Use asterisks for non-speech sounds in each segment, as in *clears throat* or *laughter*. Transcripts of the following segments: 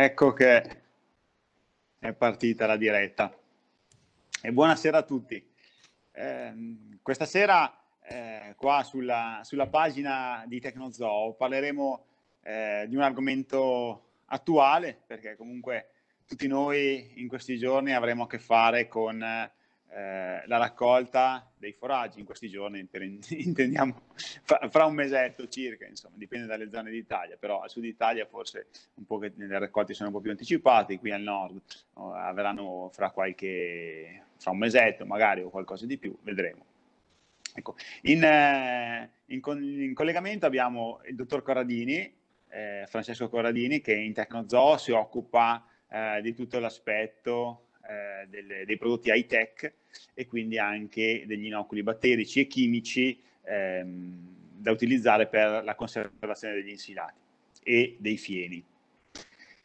Ecco che è partita la diretta. E buonasera a tutti. Eh, questa sera eh, qua sulla, sulla, pagina di Tecnozoo parleremo eh, di un argomento attuale perché comunque tutti noi in questi giorni avremo a che fare con eh, eh, la raccolta dei foraggi in questi giorni, per, *laughs* intendiamo fra, fra, un mesetto circa, insomma, dipende dalle zone d'Italia, però al sud Italia forse un po che le raccolte sono un po' più anticipate, qui al nord no, avranno fra qualche, fra un mesetto magari o qualcosa di più, vedremo. Ecco, in, eh, in, con, in collegamento abbiamo il dottor Corradini, eh, Francesco Corradini, che in Tecnozoo si occupa eh, di tutto l'aspetto eh, delle, dei prodotti high tech e quindi anche degli inoculi batterici e chimici ehm, da utilizzare per la conservazione degli insilati e dei fieni.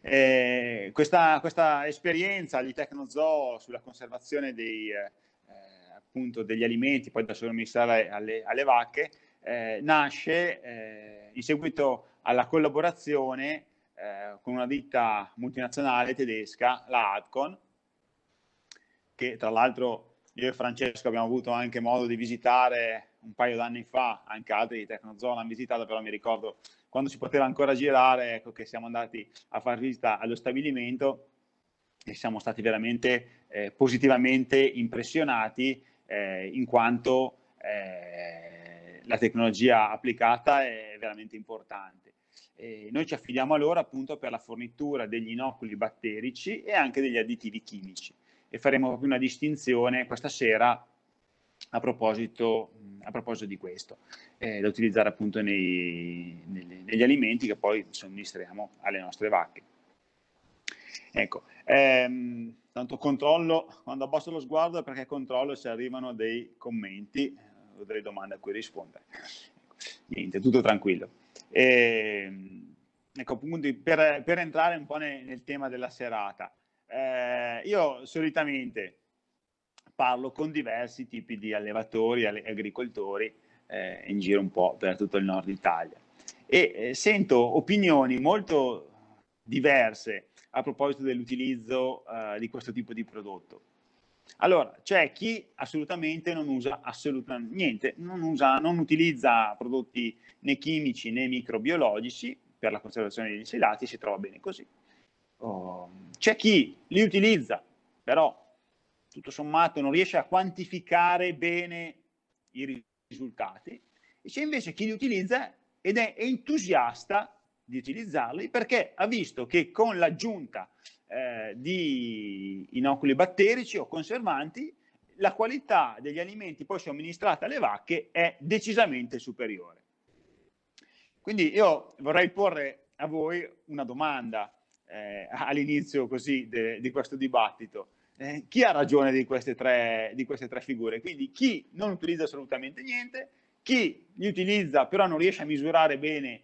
Eh, questa, questa, esperienza di Tecnozoo sulla conservazione dei, eh, eh appunto degli alimenti poi da somministrare alle, alle vacche eh, nasce eh, in seguito alla collaborazione eh, con una ditta multinazionale tedesca, la Adcon, che tra l'altro io e Francesco abbiamo avuto anche modo di visitare un paio d'anni fa, anche altri di Tecnozona hanno visitato, però mi ricordo quando si poteva ancora girare, ecco che siamo andati a far visita allo stabilimento e siamo stati veramente eh, positivamente impressionati eh, in quanto eh, la tecnologia applicata è veramente importante. E noi ci affidiamo a loro appunto per la fornitura degli inoculi batterici e anche degli additivi chimici e faremo proprio una distinzione questa sera a proposito, a proposito di questo, eh, da utilizzare appunto nei, negli, negli alimenti che poi somministriamo alle nostre vacche. Ecco, ehm, tanto controllo, quando abbasso lo sguardo è perché controllo se arrivano dei commenti o delle domande a cui rispondere. niente, tutto tranquillo. E, ehm, ecco, appunto, per, per entrare un po' nel, nel tema della serata, eh, io solitamente parlo con diversi tipi di allevatori e agricoltori eh, in giro un po' per tutto il nord Italia e eh, sento opinioni molto diverse a proposito dell'utilizzo eh, di questo tipo di prodotto. Allora, c'è chi assolutamente non usa assolutamente niente, non, usa, non utilizza prodotti né chimici né microbiologici per la conservazione dei gelati, si trova bene così. Oh c'è chi li utilizza, però tutto sommato non riesce a quantificare bene i risultati, e c'è invece chi li utilizza ed è entusiasta di utilizzarli perché ha visto che con l'aggiunta eh, di inoculi batterici o conservanti la qualità degli alimenti poi somministrata alle vacche è decisamente superiore. Quindi io vorrei porre a voi una domanda eh, all'inizio così de, di questo dibattito. Eh, chi ha ragione di queste, tre, di queste tre figure? Quindi chi non utilizza assolutamente niente, chi li utilizza però non riesce a misurare bene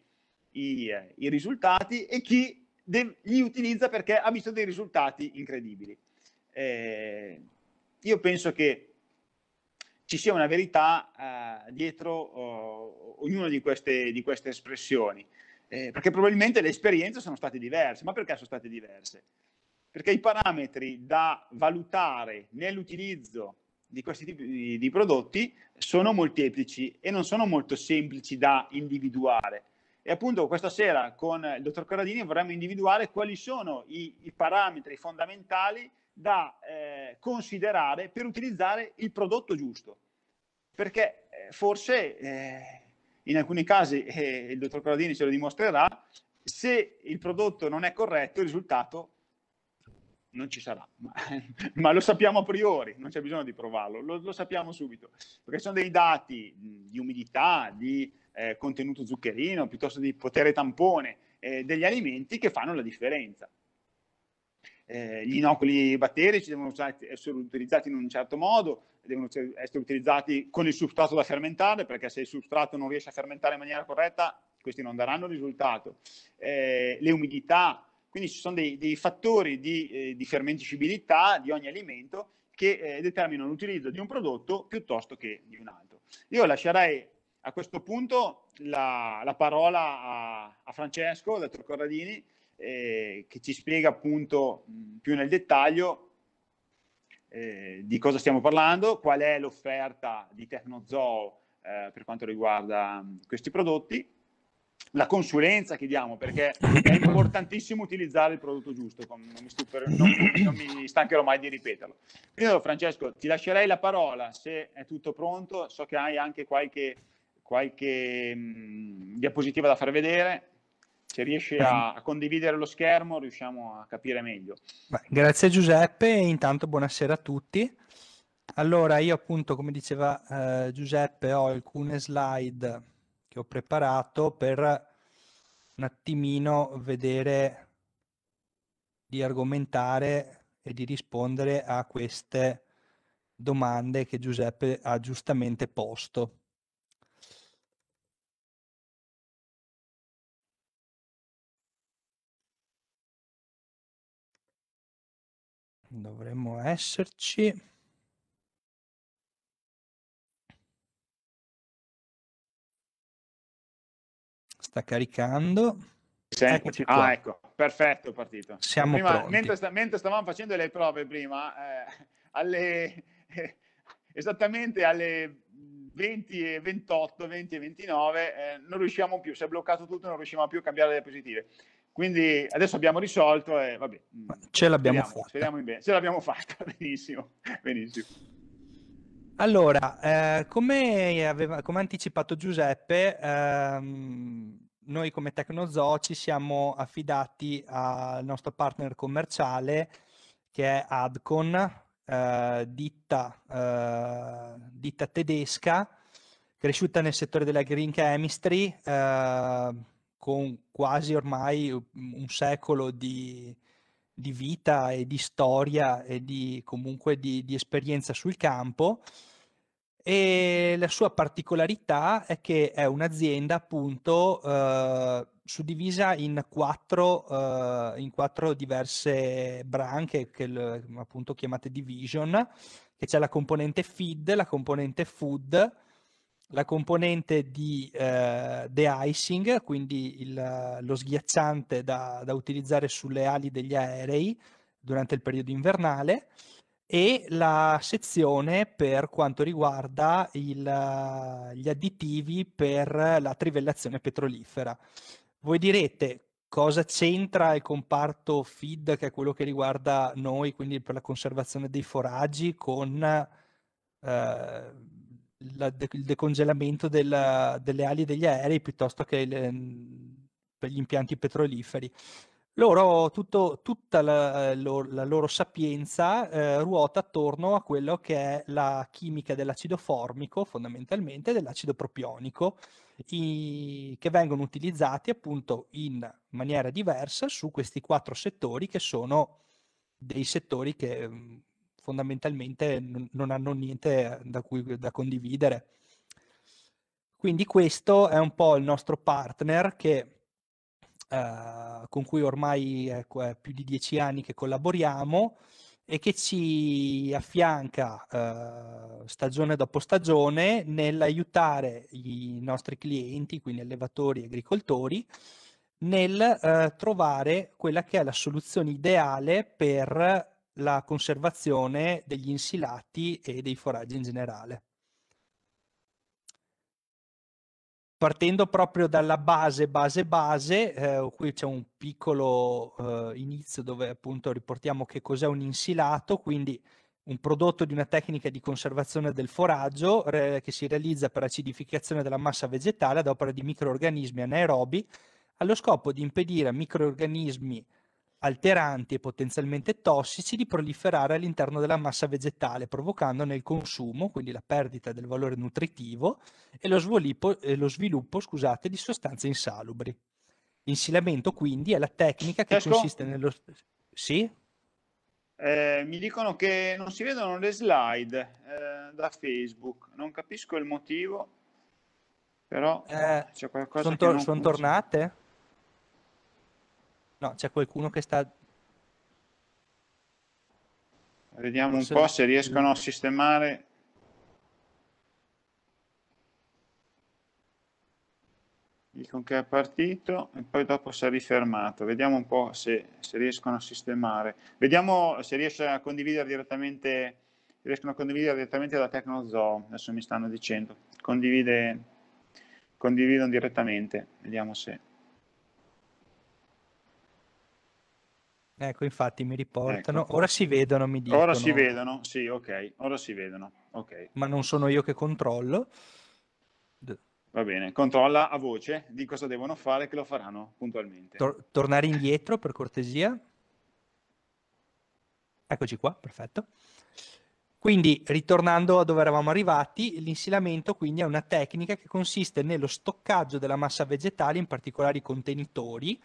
i, eh, i risultati e chi de, li utilizza perché ha visto dei risultati incredibili. Eh, io penso che ci sia una verità eh, dietro oh, ognuna di queste, di queste espressioni eh, perché probabilmente le esperienze sono state diverse. Ma perché sono state diverse? Perché i parametri da valutare nell'utilizzo di questi tipi di, prodotti sono molteplici e non sono molto semplici da individuare. E appunto questa sera con il dottor Corradini vorremmo individuare quali sono i, i parametri fondamentali da eh, considerare per utilizzare il prodotto giusto. Perché eh, forse eh, in alcuni casi, *laughs* e eh, il dottor Corradini ce lo dimostrerà, se il prodotto non è corretto, il risultato non ci sarà, *laughs* ma, ma, lo sappiamo a priori, non c'è bisogno di provarlo, lo, lo sappiamo subito, perché sono dei dati di umidità, di eh, contenuto zuccherino, piuttosto di potere tampone eh, degli alimenti che fanno la differenza eh, gli inoculi batterici devono essere utilizzati in un certo modo, devono essere utilizzati con il substrato da fermentare, perché se il substrato non riesce a fermentare in maniera corretta, questi non daranno risultato. Eh, le umidità, quindi ci sono dei, dei fattori di, eh, di, fermenticibilità di ogni alimento che eh, determinano l'utilizzo di un prodotto piuttosto che di un altro. Io lascerei a questo punto la, la parola a, a Francesco, dottor Corradini, eh, che ci spiega appunto più nel dettaglio eh, di cosa stiamo parlando, qual è l'offerta di Tecnozoo eh, per quanto riguarda questi prodotti, la consulenza che diamo, perché è importantissimo utilizzare il prodotto giusto, non, mi stuper, non, non, mi stancherò mai di ripeterlo. Quindi Francesco, ti lascerei la parola, se è tutto pronto, so che hai anche qualche, qualche mh, diapositiva da far vedere, se riesce a, a, condividere lo schermo riusciamo a capire meglio. Beh, grazie Giuseppe, intanto buonasera a tutti. Allora io appunto come diceva eh, Giuseppe ho alcune slide che ho preparato per un attimino vedere di argomentare e di rispondere a queste domande che Giuseppe ha giustamente posto. dovremmo esserci. Sta caricando. Eccoci ah, qua. Ah, ecco, perfetto partito. Siamo prima, pronti. Mentre, sta, mentre, stavamo facendo le prove prima, eh, alle, eh, *laughs* esattamente alle 20 e 28, 20 e 29, eh, non riusciamo più, si è bloccato tutto, non riusciamo più a cambiare le diapositive. Quindi adesso abbiamo risolto e vabbè. Mm, ce l'abbiamo speriamo, fatta. Speriamo bene. Ce l'abbiamo fatta, *laughs* benissimo. benissimo. Allora, eh, come, aveva, come anticipato Giuseppe, ehm, noi come Tecnozoo ci siamo affidati al nostro partner commerciale che è Adcon, eh, ditta, eh, ditta, tedesca cresciuta nel settore della green chemistry, eh, con quasi ormai un secolo di, di vita e di storia e di, comunque di, di, esperienza sul campo e la sua particolarità è che è un'azienda appunto eh, suddivisa in quattro, eh, in quattro diverse branche che appunto chiamate division che c'è la componente feed, la componente food, la componente di eh, de-icing, quindi il, lo sghiacciante da, da, utilizzare sulle ali degli aerei durante il periodo invernale e la sezione per quanto riguarda il, gli additivi per la trivellazione petrolifera. Voi direte cosa c'entra il comparto feed, che è quello che riguarda noi, quindi per la conservazione dei foraggi, con... Eh, la, de, il decongelamento della, delle ali degli aerei piuttosto che le, ehm, per gli impianti petroliferi. Loro, tutto, tutta la, la, loro sapienza eh, ruota attorno a quello che è la chimica dell'acido formico, fondamentalmente, dell'acido propionico, i, che vengono utilizzati appunto in maniera diversa su questi quattro settori che sono dei settori che mm, fondamentalmente non, non hanno niente da, cui, da condividere. Quindi questo è un po' il nostro partner che, eh, con cui ormai ecco, è più di dieci anni che collaboriamo e che ci affianca eh, stagione dopo stagione nell'aiutare i nostri clienti, quindi allevatori e agricoltori, nel eh, trovare quella che è la soluzione ideale per la conservazione degli insilati e dei foraggi in generale. Partendo proprio dalla base, base, base, eh, qui c'è un piccolo eh, inizio dove appunto riportiamo che cos'è un insilato, quindi un prodotto di una tecnica di conservazione del foraggio eh, che si realizza per acidificazione della massa vegetale ad opera di microorganismi anaerobi allo scopo di impedire a microorganismi alteranti e potenzialmente tossici di proliferare all'interno della massa vegetale, provocandone il consumo, quindi la perdita del valore nutritivo e lo, sviluppo, eh, lo sviluppo scusate, di sostanze insalubri. L'insilamento quindi è la tecnica che Cesco? consiste nello... Sì? Eh, mi dicono che non si vedono le slide eh, da Facebook, non capisco il motivo, però eh, c'è qualcosa... Sono, tor- sono tornate? No, c'è qualcuno che sta... Vediamo Forse... un po' se riescono a sistemare... Dicono che è partito e poi dopo si è rifermato. Vediamo un po' se, se riescono a sistemare. Vediamo se riescono a condividere direttamente, riescono a condividere direttamente da Tecnozoo. Adesso mi stanno dicendo. Condivide, condividono direttamente. Vediamo se... Ecco, infatti mi riportano. Ecco. Ora si vedono, mi dicono. Ora si vedono, sì, ok. Ora si vedono, ok. Ma non sono io che controllo. Va bene, controlla a voce di cosa devono fare, che lo faranno puntualmente. Tor- tornare indietro, per cortesia. Eccoci qua, perfetto. Quindi, ritornando a dove eravamo arrivati, l'insilamento quindi è una tecnica che consiste nello stoccaggio della massa vegetale, in particolare i contenitori,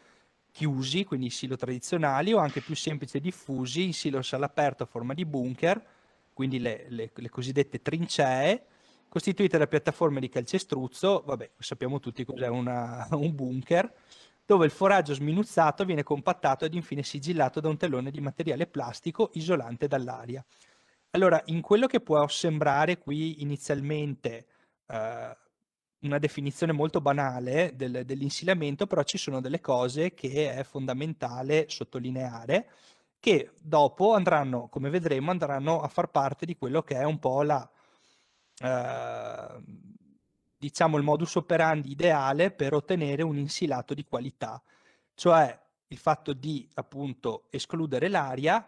chiusi, quindi silo tradizionali, o anche più semplici e diffusi, in silos all'aperto a forma di bunker, quindi le, le, le cosiddette trincee, costituite da piattaforme di calcestruzzo, vabbè, sappiamo tutti cos'è una, *laughs* un bunker, dove il foraggio sminuzzato viene compattato ed infine sigillato da un telone di materiale plastico isolante dall'aria. Allora, in quello che può sembrare qui inizialmente eh, una definizione molto banale del, dell'insilamento, però ci sono delle cose che è fondamentale sottolineare, che dopo andranno, come vedremo, andranno a far parte di quello che è un po' la, eh, diciamo, il modus operandi ideale per ottenere un insilato di qualità, cioè il fatto di appunto escludere l'aria,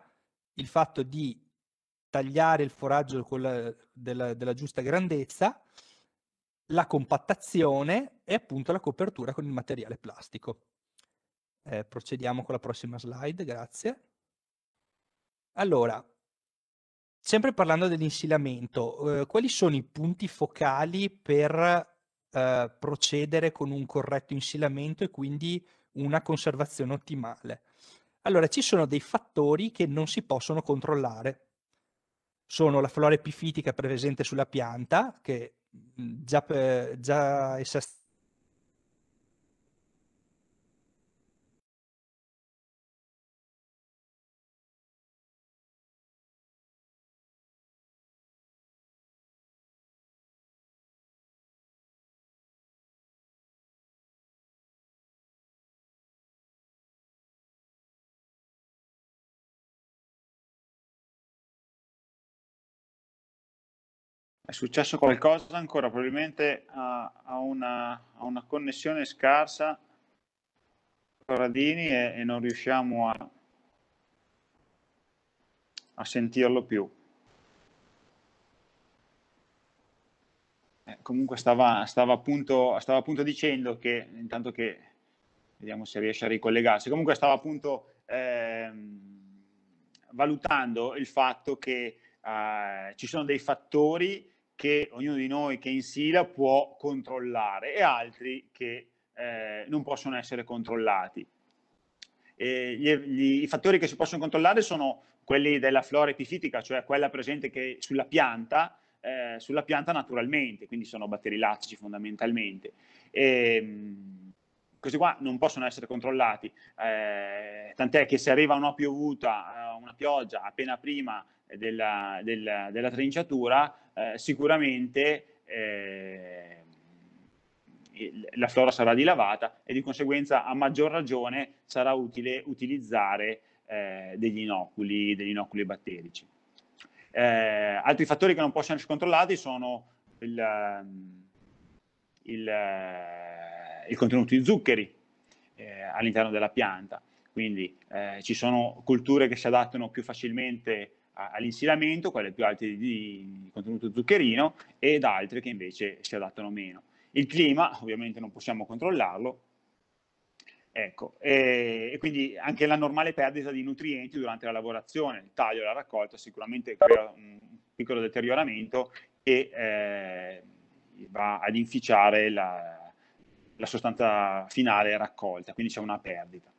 il fatto di tagliare il foraggio la, della, della giusta grandezza, la compattazione e appunto la copertura con il materiale plastico. Eh, procediamo con la prossima slide, grazie. Allora, sempre parlando dell'insilamento, eh, quali sono i punti focali per eh, procedere con un corretto insilamento e quindi una conservazione ottimale? Allora, ci sono dei fattori che non si possono controllare. Sono la flora epifitica presente sulla pianta, che già, per, già essere successo qualcosa ancora, probabilmente ha, una, una, connessione scarsa con Radini e, e non riusciamo a, a sentirlo più. Eh, comunque stava, stava, appunto, stava appunto dicendo che, intanto che vediamo se riesce a ricollegarsi, comunque stava appunto eh, valutando il fatto che eh, ci sono dei fattori che ognuno di noi che insila può controllare e altri che eh, non possono essere controllati. Gli, gli, I fattori che si possono controllare sono quelli della flora epifitica, cioè quella presente che, sulla pianta, eh, sulla pianta naturalmente, quindi sono batteri lattici fondamentalmente. E, ehm, questi qua non possono essere controllati, eh, tant'è che se arriva una piovuta, eh, una pioggia appena prima della, della, della trinciatura, eh, sicuramente eh, la flora sarà dilavata e di conseguenza a maggior ragione sarà utile utilizzare eh, degli, inoculi, degli, inoculi, batterici. Eh, altri fattori che non possono essere controllati sono il, ehm, il, eh, il contenuto di zuccheri eh, all'interno della pianta, quindi ci sono colture che si adattano più facilmente all'insilamento, quelle più alte di contenuto zuccherino, ed altre che invece si adattano meno. Il clima ovviamente non possiamo controllarlo, Ecco, e, quindi anche la normale perdita di nutrienti durante la lavorazione, il taglio e la raccolta sicuramente crea un piccolo deterioramento e eh, va ad inficiare la, la sostanza finale raccolta, quindi c'è una perdita.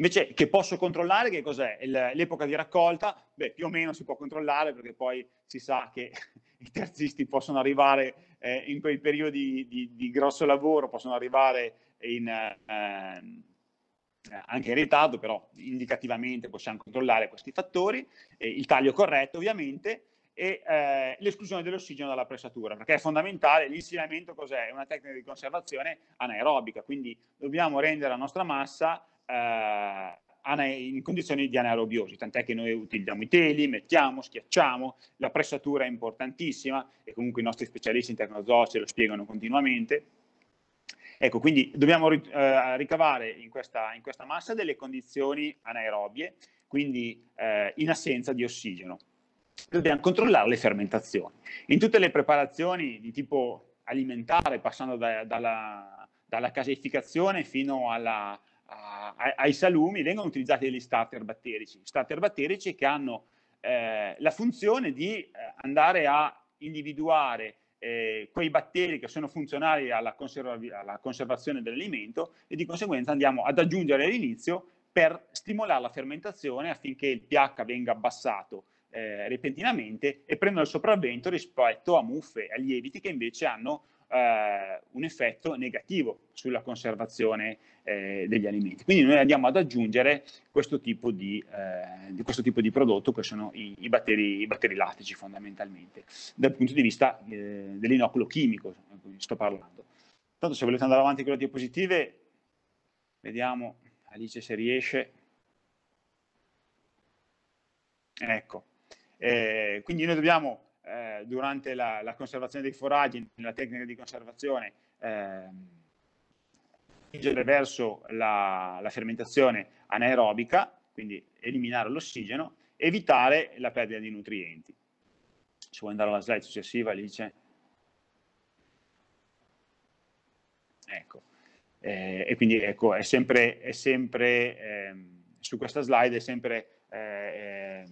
Invece che posso controllare che cos'è? L'epoca di raccolta, beh, più o meno si può controllare perché poi si sa che *laughs* i terzisti possono arrivare eh, in quei periodi di, di, grosso lavoro, possono arrivare in, eh, eh anche in ritardo, però indicativamente possiamo controllare questi fattori, eh, il taglio corretto ovviamente e eh, l'esclusione dell'ossigeno dalla pressatura, perché è fondamentale, l'insediamento cos'è? È una tecnica di conservazione anaerobica, quindi dobbiamo rendere la nostra massa eh, in condizioni di anaerobiosi, tant'è che noi utilizziamo i teli, mettiamo, schiacciamo, la pressatura è importantissima e comunque i nostri specialisti in Tecnozoo ce lo spiegano continuamente. Ecco, quindi dobbiamo eh, ricavare in questa, in questa, massa delle condizioni anaerobie, quindi eh, in assenza di ossigeno. Dobbiamo controllare le fermentazioni. In tutte le preparazioni di tipo alimentare, passando da, dalla, dalla, caseificazione fino alla, ai salumi vengono utilizzati degli starter batterici, starter batterici che hanno eh, la funzione di eh, andare a individuare eh, quei batteri che sono funzionali alla, conserva alla conservazione dell'alimento e di conseguenza andiamo ad aggiungere all'inizio per stimolare la fermentazione affinché il pH venga abbassato eh, repentinamente e prendano il sopravvento rispetto a muffe e a lieviti che invece hanno eh, un effetto negativo sulla conservazione eh, degli alimenti. Quindi noi andiamo ad aggiungere questo tipo di, eh, di, questo tipo di prodotto che sono i, i, batteri, i, batteri, lattici fondamentalmente, dal punto di vista eh, dell'inoculo chimico, sto parlando. Tanto se volete andare avanti con le diapositive, vediamo Alice se riesce. Ecco, eh, quindi noi dobbiamo eh, durante la, la, conservazione dei foraggi, nella tecnica di conservazione, spingere ehm, verso la, la fermentazione anaerobica, quindi eliminare l'ossigeno, evitare la perdita di nutrienti. Ci vuoi andare alla slide successiva, Alice. Ecco, eh, e quindi ecco, è sempre, è sempre ehm, su questa slide è sempre eh, eh,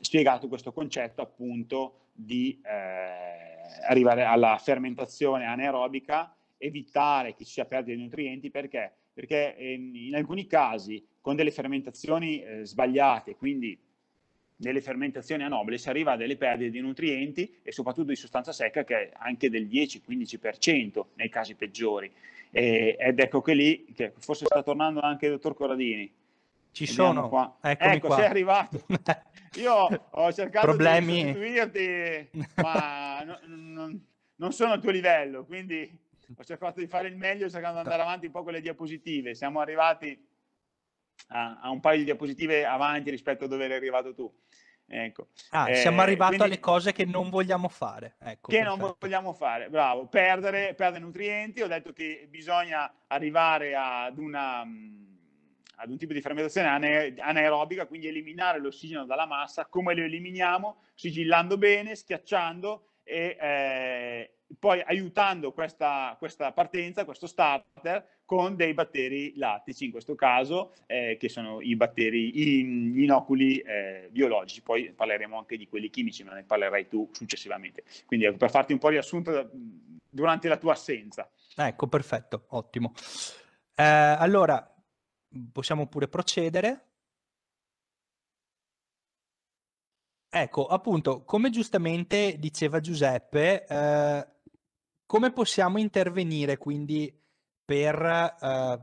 spiegato questo concetto appunto di eh, arrivare alla fermentazione anaerobica, evitare che ci sia perdita di nutrienti perché? Perché in, in alcuni casi con delle fermentazioni eh, sbagliate, quindi delle fermentazioni anobili, si arriva a delle perdite di nutrienti e soprattutto di sostanza secca che è anche del 10-15% nei casi peggiori. E, ed ecco che lì, che forse sta tornando anche il dottor Corradini, ci sono, qua. Eccomi ecco, qua. sei arrivato. *laughs* Io ho cercato Problemi. di sostituirti, ma no, non, non sono al tuo livello, quindi ho cercato di fare il meglio cercando di andare avanti un po' con le diapositive. Siamo arrivati a, a un paio di diapositive avanti rispetto a dove eri arrivato tu. Ecco. Ah, eh, siamo arrivati quindi, alle cose che non vogliamo fare. Ecco, che perfetto. non vogliamo fare, bravo. Perdere, perdere nutrienti, ho detto che bisogna arrivare ad una mm, ad un tipo di fermentazione anaerobica, quindi eliminare l'ossigeno dalla massa, come lo eliminiamo? Sigillando bene, schiacciando e eh, poi aiutando questa, questa, partenza, questo starter, con dei batteri lattici, in questo caso, eh, che sono i batteri, gli inoculi eh, biologici, poi parleremo anche di quelli chimici, ma ne parlerai tu successivamente. Quindi ecco, per farti un po' riassunto durante la tua assenza. Ecco, perfetto, ottimo. Eh, allora, possiamo pure procedere. Ecco, appunto, come giustamente diceva Giuseppe, eh, come possiamo intervenire quindi per eh,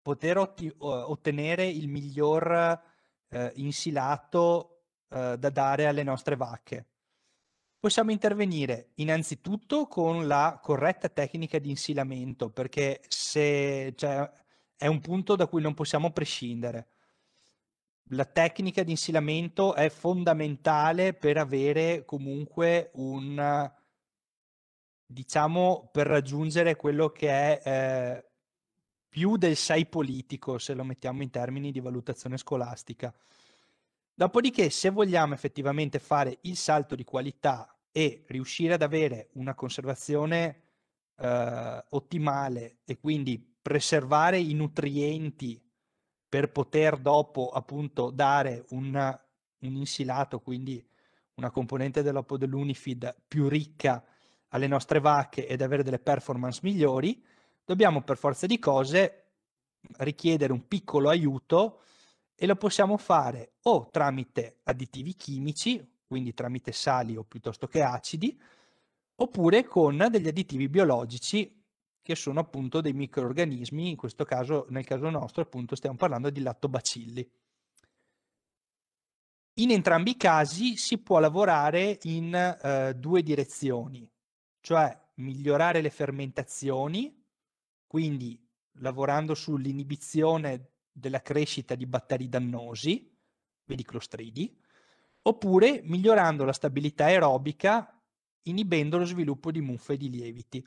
poter otti- ottenere il miglior eh, insilato eh, da dare alle nostre vacche? Possiamo intervenire innanzitutto con la corretta tecnica di insilamento, perché se, cioè, è un punto da cui non possiamo prescindere. La tecnica di insilamento è fondamentale per avere comunque un, diciamo, per raggiungere quello che è eh, più del 6 politico, se lo mettiamo in termini di valutazione scolastica. Dopodiché, se vogliamo effettivamente fare il salto di qualità e riuscire ad avere una conservazione eh, ottimale e quindi preservare i nutrienti per poter dopo appunto dare una, un insilato, quindi una componente della dell'Unifid più ricca alle nostre vacche ed avere delle performance migliori, dobbiamo per forza di cose richiedere un piccolo aiuto e lo possiamo fare o tramite additivi chimici, quindi tramite sali o piuttosto che acidi, oppure con degli additivi biologici che sono appunto dei microorganismi, in questo caso, nel caso nostro, appunto stiamo parlando di lattobacilli. In entrambi i casi si può lavorare in eh, due direzioni, cioè migliorare le fermentazioni, quindi lavorando sull'inibizione della crescita di batteri dannosi, vedi clostridi, oppure migliorando la stabilità aerobica inibendo lo sviluppo di muffe e di lieviti.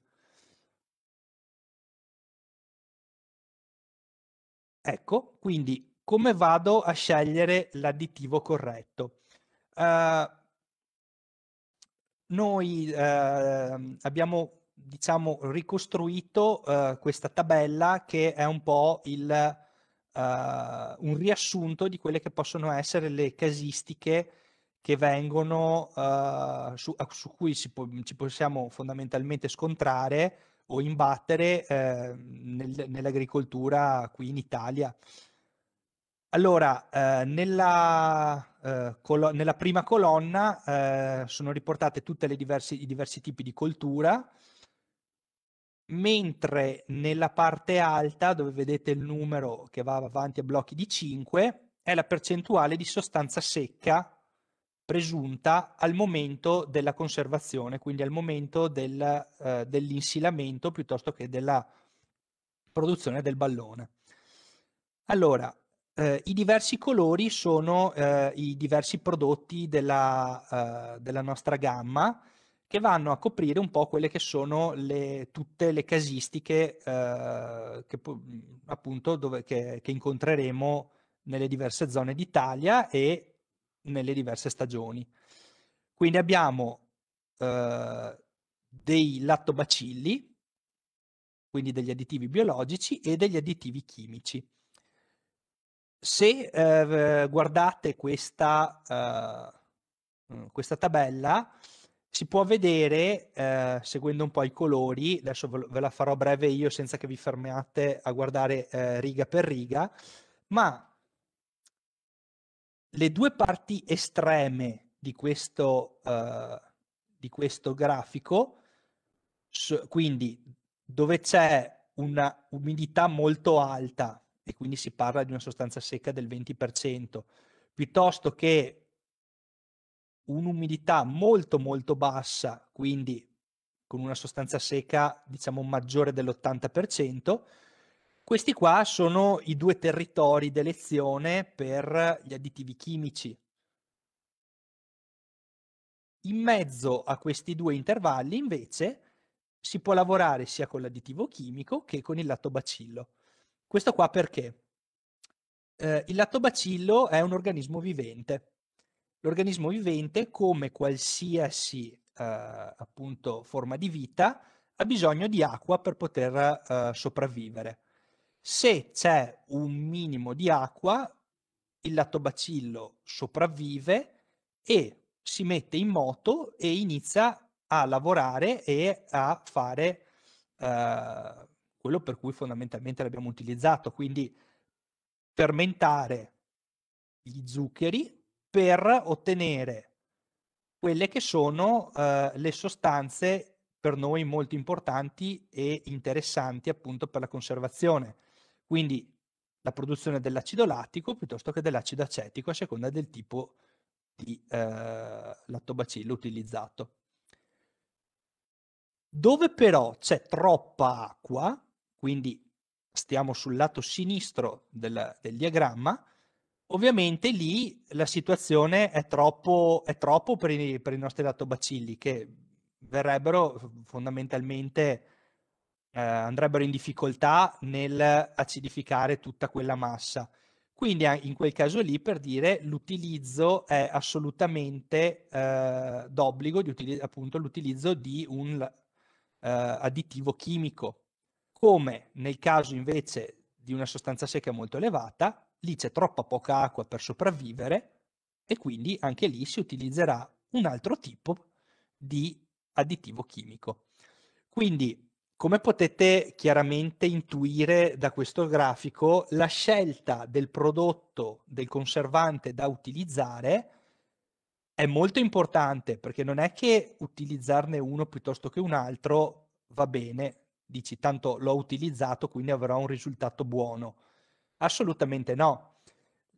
Ecco, quindi come vado a scegliere l'additivo corretto? Uh, noi uh, abbiamo diciamo ricostruito uh, questa tabella che è un po' il, eh, un riassunto di quelle che possono essere le casistiche che vengono su, su, cui po ci possiamo fondamentalmente scontrare o imbattere eh, nel, nell'agricoltura qui in Italia. Allora, eh, nella, eh, colo- nella, prima colonna eh, sono riportate tutti i diversi tipi di coltura, mentre nella parte alta, dove vedete il numero che va avanti a blocchi di 5, è la percentuale di sostanza secca presunta al momento della conservazione, quindi al momento del, eh, dell'insilamento piuttosto che della produzione del ballone. Allora, eh, i diversi colori sono eh, i diversi prodotti della, eh, della, nostra gamma che vanno a coprire un po' quelle che sono le, tutte le casistiche eh, che, appunto, dove, che, che incontreremo nelle diverse zone d'Italia e nelle diverse stagioni. Quindi abbiamo eh, dei lattobacilli, quindi degli additivi biologici e degli additivi chimici. Se eh, guardate questa, eh, mm, questa, tabella, si può vedere, eh, seguendo un po' i colori, adesso ve la farò breve io senza che vi fermiate a guardare eh, riga per riga, ma le due parti estreme di questo, uh, di questo grafico, so, quindi dove c'è una umidità molto alta e quindi si parla di una sostanza secca del 20%, piuttosto che un'umidità molto molto bassa, quindi con una sostanza secca diciamo maggiore dell'80%, questi qua sono i due territori d'elezione per gli additivi chimici. In mezzo a questi due intervalli, invece, si può lavorare sia con l'additivo chimico che con il lattobacillo. Questo qua perché? Eh, il lattobacillo è un organismo vivente. L'organismo vivente, come qualsiasi eh, appunto forma di vita, ha bisogno di acqua per poter eh, sopravvivere. Se c'è un minimo di acqua, il lattobacillo sopravvive e si mette in moto e inizia a lavorare e a fare eh, quello per cui fondamentalmente l'abbiamo utilizzato, quindi fermentare gli zuccheri per ottenere quelle che sono eh, le sostanze per noi molto importanti e interessanti appunto per la conservazione quindi la produzione dell'acido lattico piuttosto che dell'acido acetico a seconda del tipo di eh, lattobacillo utilizzato. Dove però c'è troppa acqua, quindi stiamo sul lato sinistro del, del diagramma, ovviamente lì la situazione è troppo, è troppo per, i, per, i, nostri lattobacilli che verrebbero fondamentalmente eh, andrebbero in difficoltà nel acidificare tutta quella massa. Quindi in quel caso lì, per dire, l'utilizzo è assolutamente eh, d'obbligo, di appunto l'utilizzo di un eh, additivo chimico, come nel caso invece di una sostanza secca molto elevata, lì c'è troppa poca acqua per sopravvivere e quindi anche lì si utilizzerà un altro tipo di additivo chimico. Quindi come potete chiaramente intuire da questo grafico, la scelta del prodotto, del conservante da utilizzare è molto importante perché non è che utilizzarne uno piuttosto che un altro va bene, dici tanto l'ho utilizzato quindi avrò un risultato buono. Assolutamente no.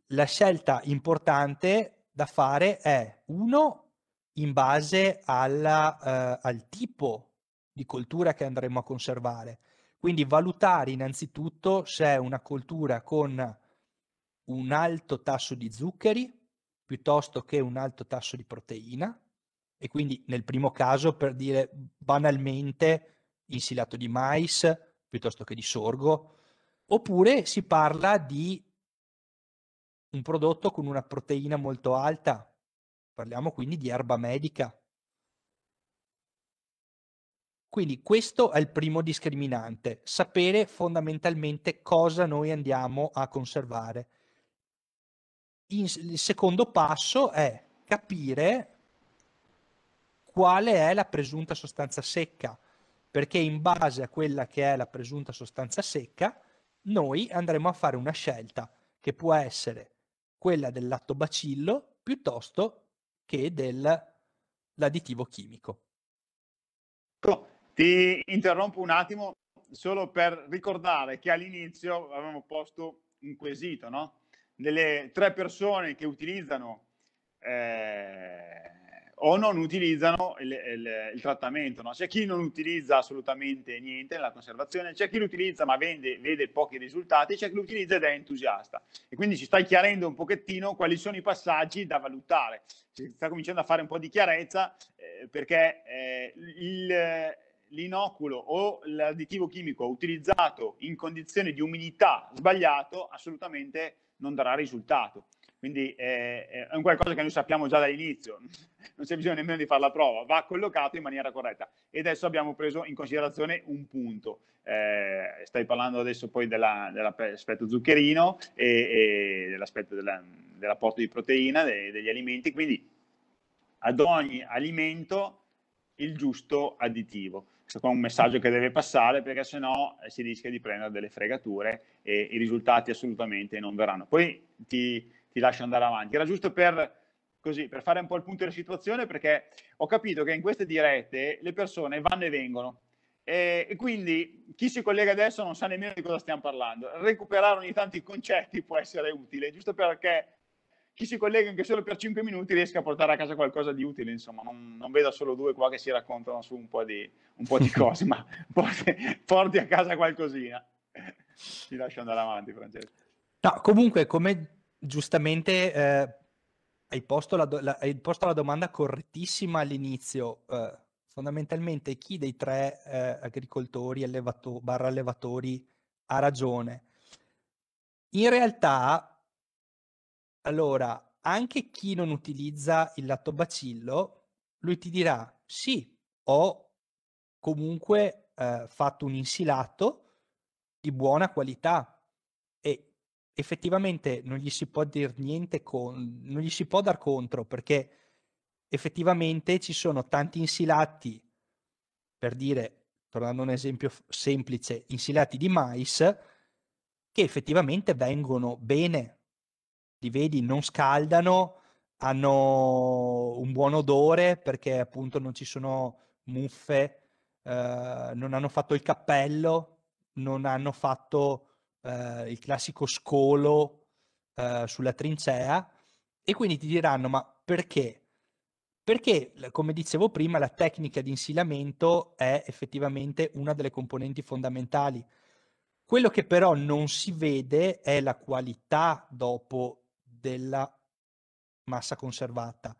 La scelta importante da fare è uno in base alla, eh, al tipo di coltura che andremo a conservare. Quindi valutare innanzitutto se è una coltura con un alto tasso di zuccheri piuttosto che un alto tasso di proteina e quindi nel primo caso per dire banalmente insilato di mais piuttosto che di sorgo oppure si parla di un prodotto con una proteina molto alta parliamo quindi di erba medica quindi questo è il primo discriminante, sapere fondamentalmente cosa noi andiamo a conservare. In, il secondo passo è capire quale è la presunta sostanza secca, perché in base a quella che è la presunta sostanza secca, noi andremo a fare una scelta che può essere quella del lattobacillo piuttosto che dell'additivo chimico. Però ti interrompo un attimo solo per ricordare che all'inizio avevamo posto un quesito, no? Delle tre persone che utilizzano eh, o non utilizzano il, il, il trattamento. No? C'è chi non utilizza assolutamente niente nella conservazione, c'è chi lo utilizza ma vende, vede pochi risultati, c'è chi lo utilizza ed è entusiasta. E quindi ci stai chiarendo un pochettino quali sono i passaggi da valutare. Si sta cominciando a fare un po' di chiarezza eh, perché eh, il l'inoculo o l'additivo chimico utilizzato in condizioni di umidità sbagliato assolutamente non darà risultato. Quindi eh, eh è un qualcosa che noi sappiamo già dall'inizio, *laughs* non c'è bisogno nemmeno di fare la prova, va collocato in maniera corretta. E adesso abbiamo preso in considerazione un punto. Eh, stai parlando adesso poi dell'aspetto zuccherino e, e dell'aspetto dell'apporto di proteina de, degli alimenti, quindi ad ogni alimento il giusto additivo questo qua è un messaggio che deve passare perché se no eh, si rischia di prendere delle fregature e i risultati assolutamente non verranno. Poi ti, ti lascio andare avanti. Era giusto per, così, per fare un po' il punto della situazione perché ho capito che in queste dirette le persone vanno e vengono. E, e quindi chi si collega adesso non sa nemmeno di cosa stiamo parlando. Recuperare ogni tanto i concetti può essere utile, giusto perché chi si collega anche solo per 5 minuti riesca a portare a casa qualcosa di utile, insomma, non, non vedo solo due qua che si raccontano su un po' di, un po di *laughs* cose, ma porti, porti, a casa qualcosina. Ti lascio andare avanti, Francesco. No, comunque, come giustamente eh, hai, posto la, do- la, hai, posto la domanda correttissima all'inizio, eh, fondamentalmente chi dei tre eh, agricoltori, allevato- barra allevatori, ha ragione? In realtà allora, anche chi non utilizza il lattobacillo, lui ti dirà sì, ho comunque eh, fatto un insilato di buona qualità e effettivamente non gli si può dire niente, con, non gli si può dar contro perché effettivamente ci sono tanti insilati, per dire, tornando a un esempio semplice, insilati di mais che effettivamente vengono bene li vedi, non scaldano, hanno un buon odore perché appunto non ci sono muffe, eh, non hanno fatto il cappello, non hanno fatto eh, il classico scolo eh, sulla trincea e quindi ti diranno ma perché? Perché, come dicevo prima, la tecnica di insilamento è effettivamente una delle componenti fondamentali. Quello che però non si vede è la qualità dopo della massa conservata.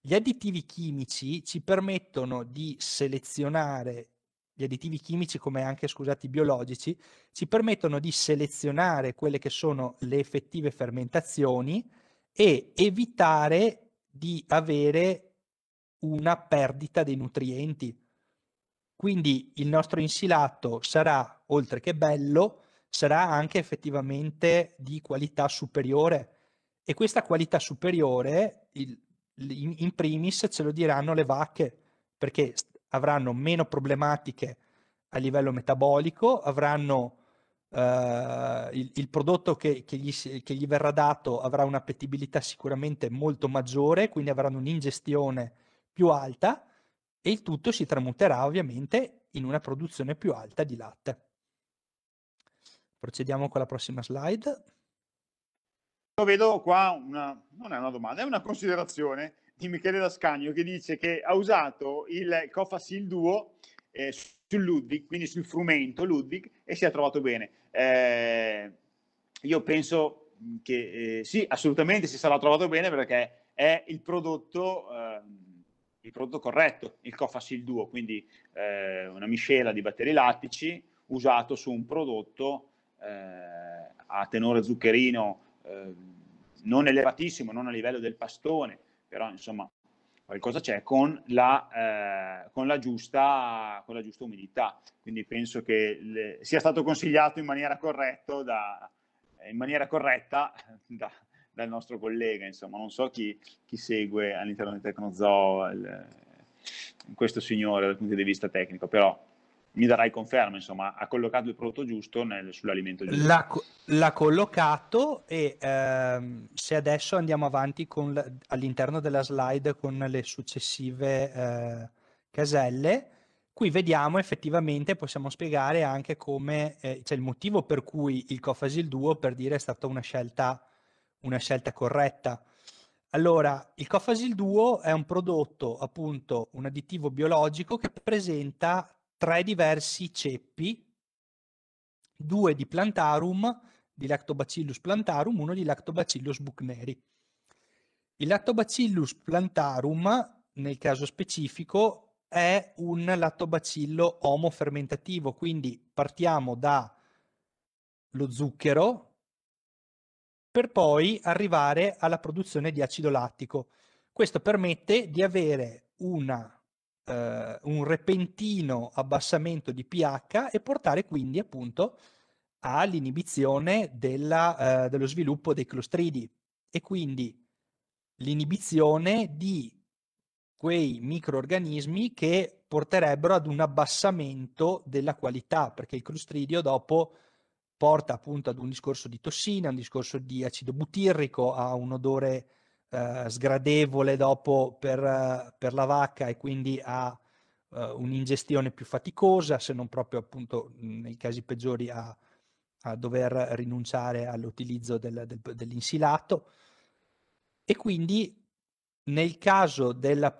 Gli additivi chimici ci permettono di selezionare, gli additivi chimici come anche, scusate, biologici, ci permettono di selezionare quelle che sono le effettive fermentazioni e evitare di avere una perdita dei nutrienti. Quindi il nostro insilato sarà, oltre che bello, sarà anche effettivamente di qualità superiore e questa qualità superiore, il, in primis, ce lo diranno le vacche, perché avranno meno problematiche a livello metabolico, avranno Uh, il, il, prodotto che, che, gli, che, gli, verrà dato avrà un'appetibilità sicuramente molto maggiore, quindi avranno un'ingestione più alta e il tutto si tramuterà ovviamente in una produzione più alta di latte. Procediamo con la prossima slide vedo qua una, non è una domanda, è una considerazione di Michele Dascagno che dice che ha usato il Cofasil Duo eh, sul Ludwig, quindi sul frumento Ludwig, e si è trovato bene. Eh, io penso che eh, sì, assolutamente si sarà trovato bene perché è il prodotto, eh, il prodotto corretto, il Cofasil Duo, quindi eh, una miscela di batteri lattici usato su un prodotto eh, a tenore zuccherino Ehm, non elevatissimo, non a livello del pastone, però insomma qualcosa c'è con la, eh, con giusta, con la giusta, umidità. Quindi penso che le, sia stato consigliato in maniera, da, in maniera corretta da, dal nostro collega. Insomma, non so chi, chi segue all'interno del Tecnozoo questo signore dal punto di vista tecnico, però mi darai conferma, insomma, ha collocato il prodotto giusto nel, sull'alimento giusto. L'ha, l'ha collocato e ehm, se adesso andiamo avanti con, all'interno della slide con le successive eh, caselle, qui vediamo effettivamente, possiamo spiegare anche come, eh, cioè il motivo per cui il Cofasil Duo, per dire, è stata una scelta, una scelta corretta. Allora, il Cofasil Duo è un prodotto, appunto, un additivo biologico che presenta tre diversi ceppi, due di plantarum, di Lactobacillus plantarum, uno di Lactobacillus bucneri. Il Lactobacillus plantarum, nel caso specifico, è un lattobacillo omofermentativo, quindi partiamo dallo zucchero per poi arrivare alla produzione di acido lattico. Questo permette di avere una eh, un repentino abbassamento di pH e portare quindi appunto all'inibizione della, eh, dello sviluppo dei clostridi e quindi l'inibizione di quei microorganismi che porterebbero ad un abbassamento della qualità, perché il clostridio dopo porta appunto ad un discorso di tossina, un discorso di acido butirrico, a un odore eh, sgradevole dopo per, eh, per, la vacca e quindi a eh, un'ingestione più faticosa, se non proprio appunto nei casi peggiori a, a dover rinunciare all'utilizzo del, del, dell'insilato. E quindi nel caso del,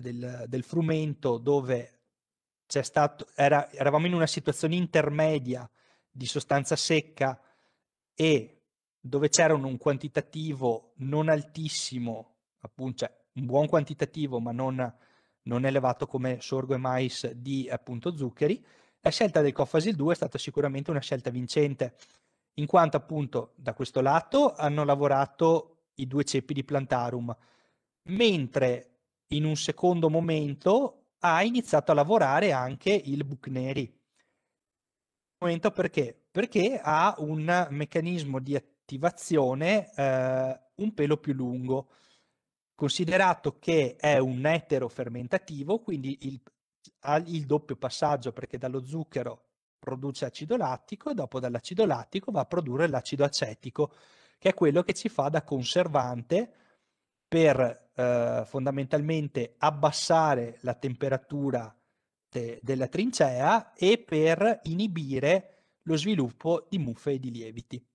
del, del frumento dove c'è stato, era, eravamo in una situazione intermedia di sostanza secca e dove c'erano un quantitativo non altissimo, appunto, cioè un buon quantitativo ma non, non elevato come sorgo e mais di appunto zuccheri, la scelta del Cofasil 2 è stata sicuramente una scelta vincente, in quanto appunto da questo lato hanno lavorato i due ceppi di Plantarum, mentre in un secondo momento ha iniziato a lavorare anche il Bucneri. Momento perché? Perché ha un meccanismo di, attività attivazione eh, un pelo più lungo, considerato che è un etero fermentativo, quindi il, il doppio passaggio perché dallo zucchero produce acido lattico e dopo dall'acido lattico va a produrre l'acido acetico, che è quello che ci fa da conservante per eh, fondamentalmente abbassare la temperatura de della trincea e per inibire lo sviluppo di muffe e di lieviti.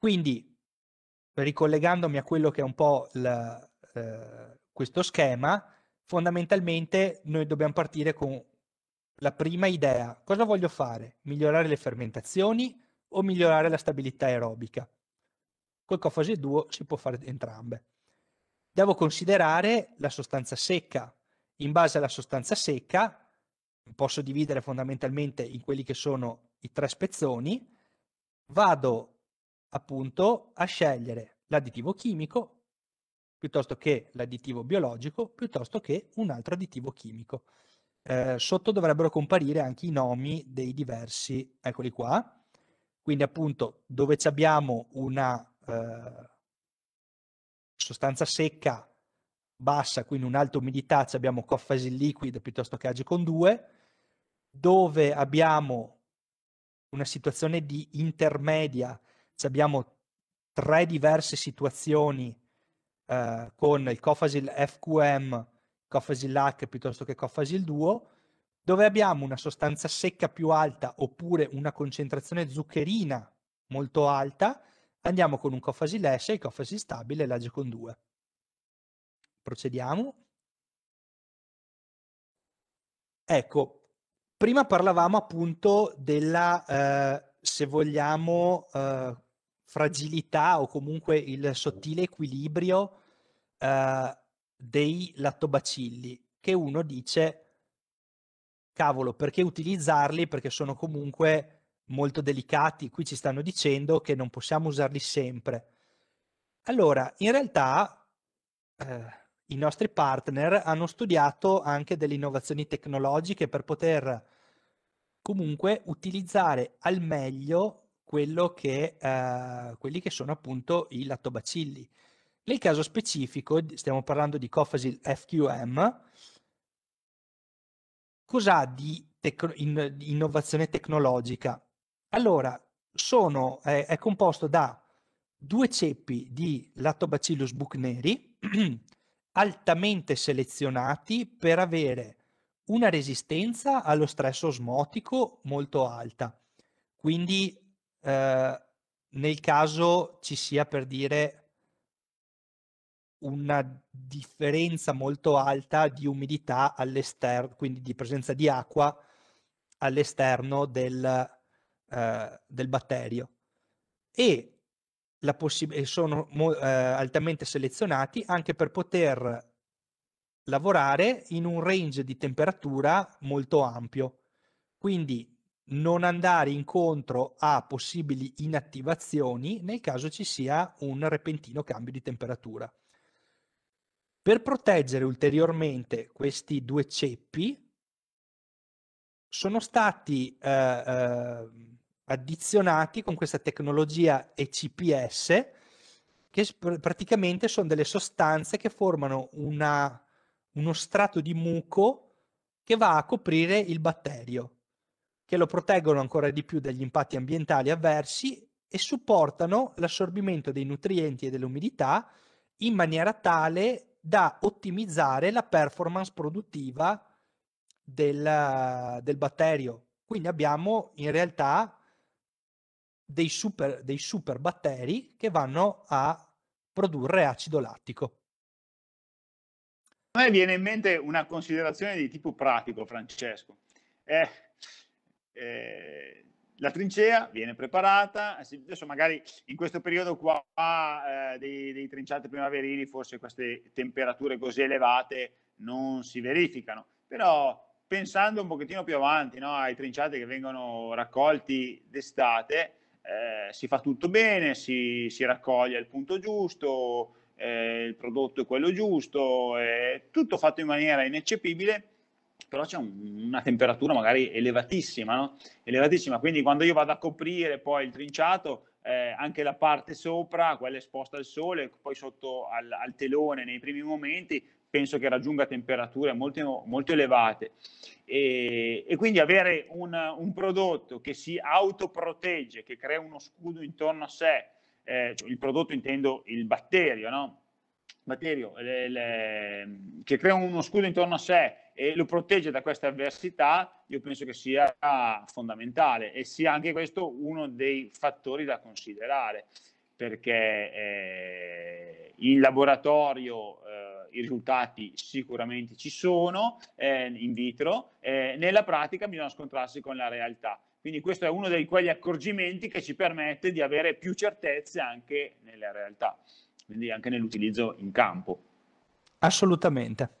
Quindi, ricollegandomi a quello che è un po' la, eh, questo schema, fondamentalmente noi dobbiamo partire con la prima idea. Cosa voglio fare? Migliorare le fermentazioni o migliorare la stabilità aerobica? Col cofase 2 si può fare entrambe. Devo considerare la sostanza secca. In base alla sostanza secca posso dividere fondamentalmente in quelli che sono i tre spezzoni. Vado appunto a scegliere l'additivo chimico piuttosto che l'additivo biologico, piuttosto che un altro additivo chimico. Eh, sotto dovrebbero comparire anche i nomi dei diversi, eccoli qua, quindi appunto dove abbiamo una eh, sostanza secca bassa, quindi un'alta umidità, abbiamo cofasil liquid piuttosto che agicon 2, dove abbiamo una situazione di intermedia, abbiamo tre diverse situazioni eh, con il Cofasil FQM, Cofasil H piuttosto che Cofasil Duo, dove abbiamo una sostanza secca più alta oppure una concentrazione zuccherina molto alta, andiamo con un Cofasil S, il Cofasil stabile e l'age con 2. Procediamo. Ecco, prima parlavamo appunto della, eh, se vogliamo, eh, fragilità o comunque il sottile equilibrio eh, dei lattobacilli che uno dice cavolo perché utilizzarli perché sono comunque molto delicati qui ci stanno dicendo che non possiamo usarli sempre allora in realtà eh, i nostri partner hanno studiato anche delle innovazioni tecnologiche per poter comunque utilizzare al meglio che, eh, quelli che sono appunto i lattobacilli. Nel caso specifico stiamo parlando di Cofasil FQM, cos'ha di, tecno, in, innovazione tecnologica? Allora, sono, eh, è composto da due ceppi di Lactobacillus buchneri *clears throat* altamente selezionati per avere una resistenza allo stress osmotico molto alta. Quindi Ehm, nel caso ci sia per dire una differenza molto alta di umidità all'esterno, quindi di presenza di acqua all'esterno del, eh, del, batterio. E, e sono eh, altamente selezionati anche per poter lavorare in un range di temperatura molto ampio. Quindi non andare incontro a possibili inattivazioni nel caso ci sia un repentino cambio di temperatura. Per proteggere ulteriormente questi due ceppi sono stati eh, eh, addizionati con questa tecnologia ECPS che pr- praticamente sono delle sostanze che formano una, uno strato di muco che va a coprire il batterio che lo proteggono ancora di più dagli impatti ambientali avversi e supportano l'assorbimento dei nutrienti e dell'umidità in maniera tale da ottimizzare la performance produttiva del, del batterio. Quindi abbiamo in realtà dei super, dei super batteri che vanno a produrre acido lattico. A me viene in mente una considerazione di tipo pratico, Francesco. Eh, eh, la trincea viene preparata, adesso magari in questo periodo qua eh, dei, dei trinciati primaverili forse queste temperature così elevate non si verificano, però pensando un pochettino più avanti no, ai trinciati che vengono raccolti d'estate, eh, si fa tutto bene, si, si raccoglie al punto giusto, eh, il prodotto è quello giusto, eh, tutto fatto in maniera ineccepibile però c'è un, una temperatura magari elevatissima, no? elevatissima, quindi quando io vado a coprire poi il trinciato, eh, anche la parte sopra, quella esposta al sole, poi sotto al, al telone nei primi momenti, penso che raggiunga temperature molto, molto elevate. E, e, quindi avere un, un, prodotto che si autoprotegge, che crea uno scudo intorno a sé, eh, il prodotto intendo il batterio, no? batterio le, le, che crea uno scudo intorno a sé e lo protegge da queste avversità, io penso che sia fondamentale e sia anche questo uno dei fattori da considerare, perché eh, in laboratorio eh, i risultati sicuramente ci sono, eh, in vitro, eh, nella pratica bisogna scontrarsi con la realtà. Quindi questo è uno di quegli accorgimenti che ci permette di avere più certezze anche nella realtà, quindi anche nell'utilizzo in campo. Assolutamente.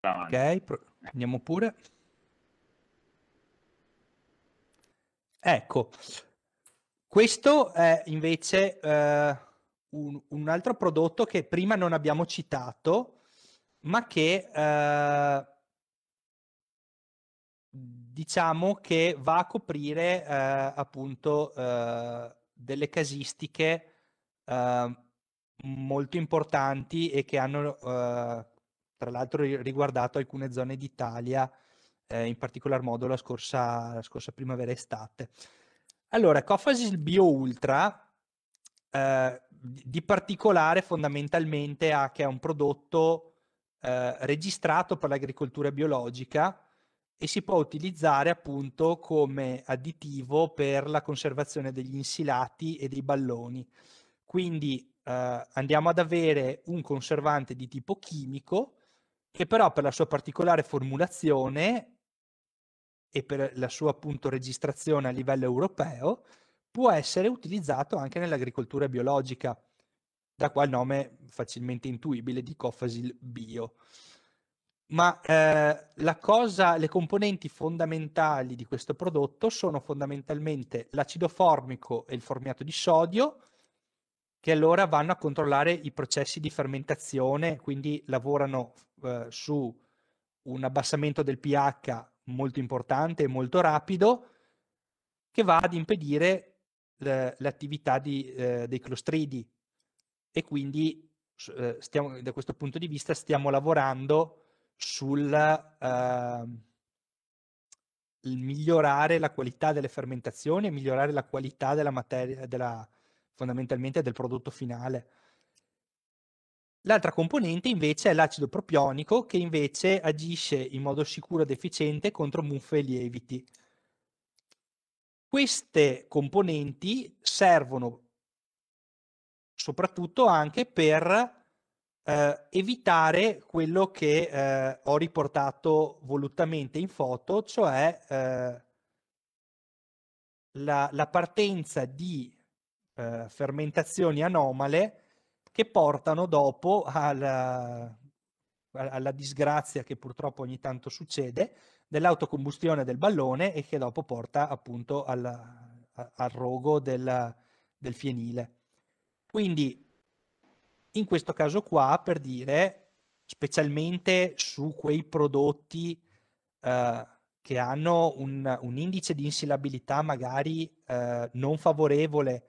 Ok, andiamo pure. Ecco, questo è invece eh, un, un, altro prodotto che prima non abbiamo citato, ma che eh, diciamo che va a coprire eh, appunto eh, delle casistiche eh, molto importanti e che hanno eh, tra l'altro riguardato alcune zone d'Italia, eh, in particolar modo la scorsa, la scorsa primavera-estate. Allora, Cofasis Bio Ultra eh, di particolare fondamentalmente ha che è un prodotto eh, registrato per l'agricoltura biologica e si può utilizzare appunto come additivo per la conservazione degli insilati e dei balloni. Quindi eh, andiamo ad avere un conservante di tipo chimico che però per la sua particolare formulazione e per la sua appunto registrazione a livello europeo può essere utilizzato anche nell'agricoltura biologica, da qua il nome facilmente intuibile di Cofasil Bio. Ma eh, la cosa, le componenti fondamentali di questo prodotto sono fondamentalmente l'acido formico e il formiato di sodio, che allora vanno a controllare i processi di fermentazione, quindi lavorano eh, su un abbassamento del pH molto importante e molto rapido, che va ad impedire eh, l'attività eh, dei clostridi e quindi eh, stiamo, da questo punto di vista stiamo lavorando sul eh, migliorare la qualità delle fermentazioni e migliorare la qualità della, materia, della, fondamentalmente del prodotto finale. L'altra componente invece è l'acido propionico che invece agisce in modo sicuro ed efficiente contro muffe e lieviti. Queste componenti servono soprattutto anche per eh, evitare quello che eh, ho riportato volutamente in foto, cioè eh, la, la, partenza di eh, fermentazioni anomale che portano dopo alla, eh, alla disgrazia che purtroppo ogni tanto succede dell'autocombustione del ballone e che dopo porta appunto al, al rogo del, del fienile. Quindi in questo caso qua per dire specialmente su quei prodotti eh, che hanno un, un, indice di insilabilità magari eh, non favorevole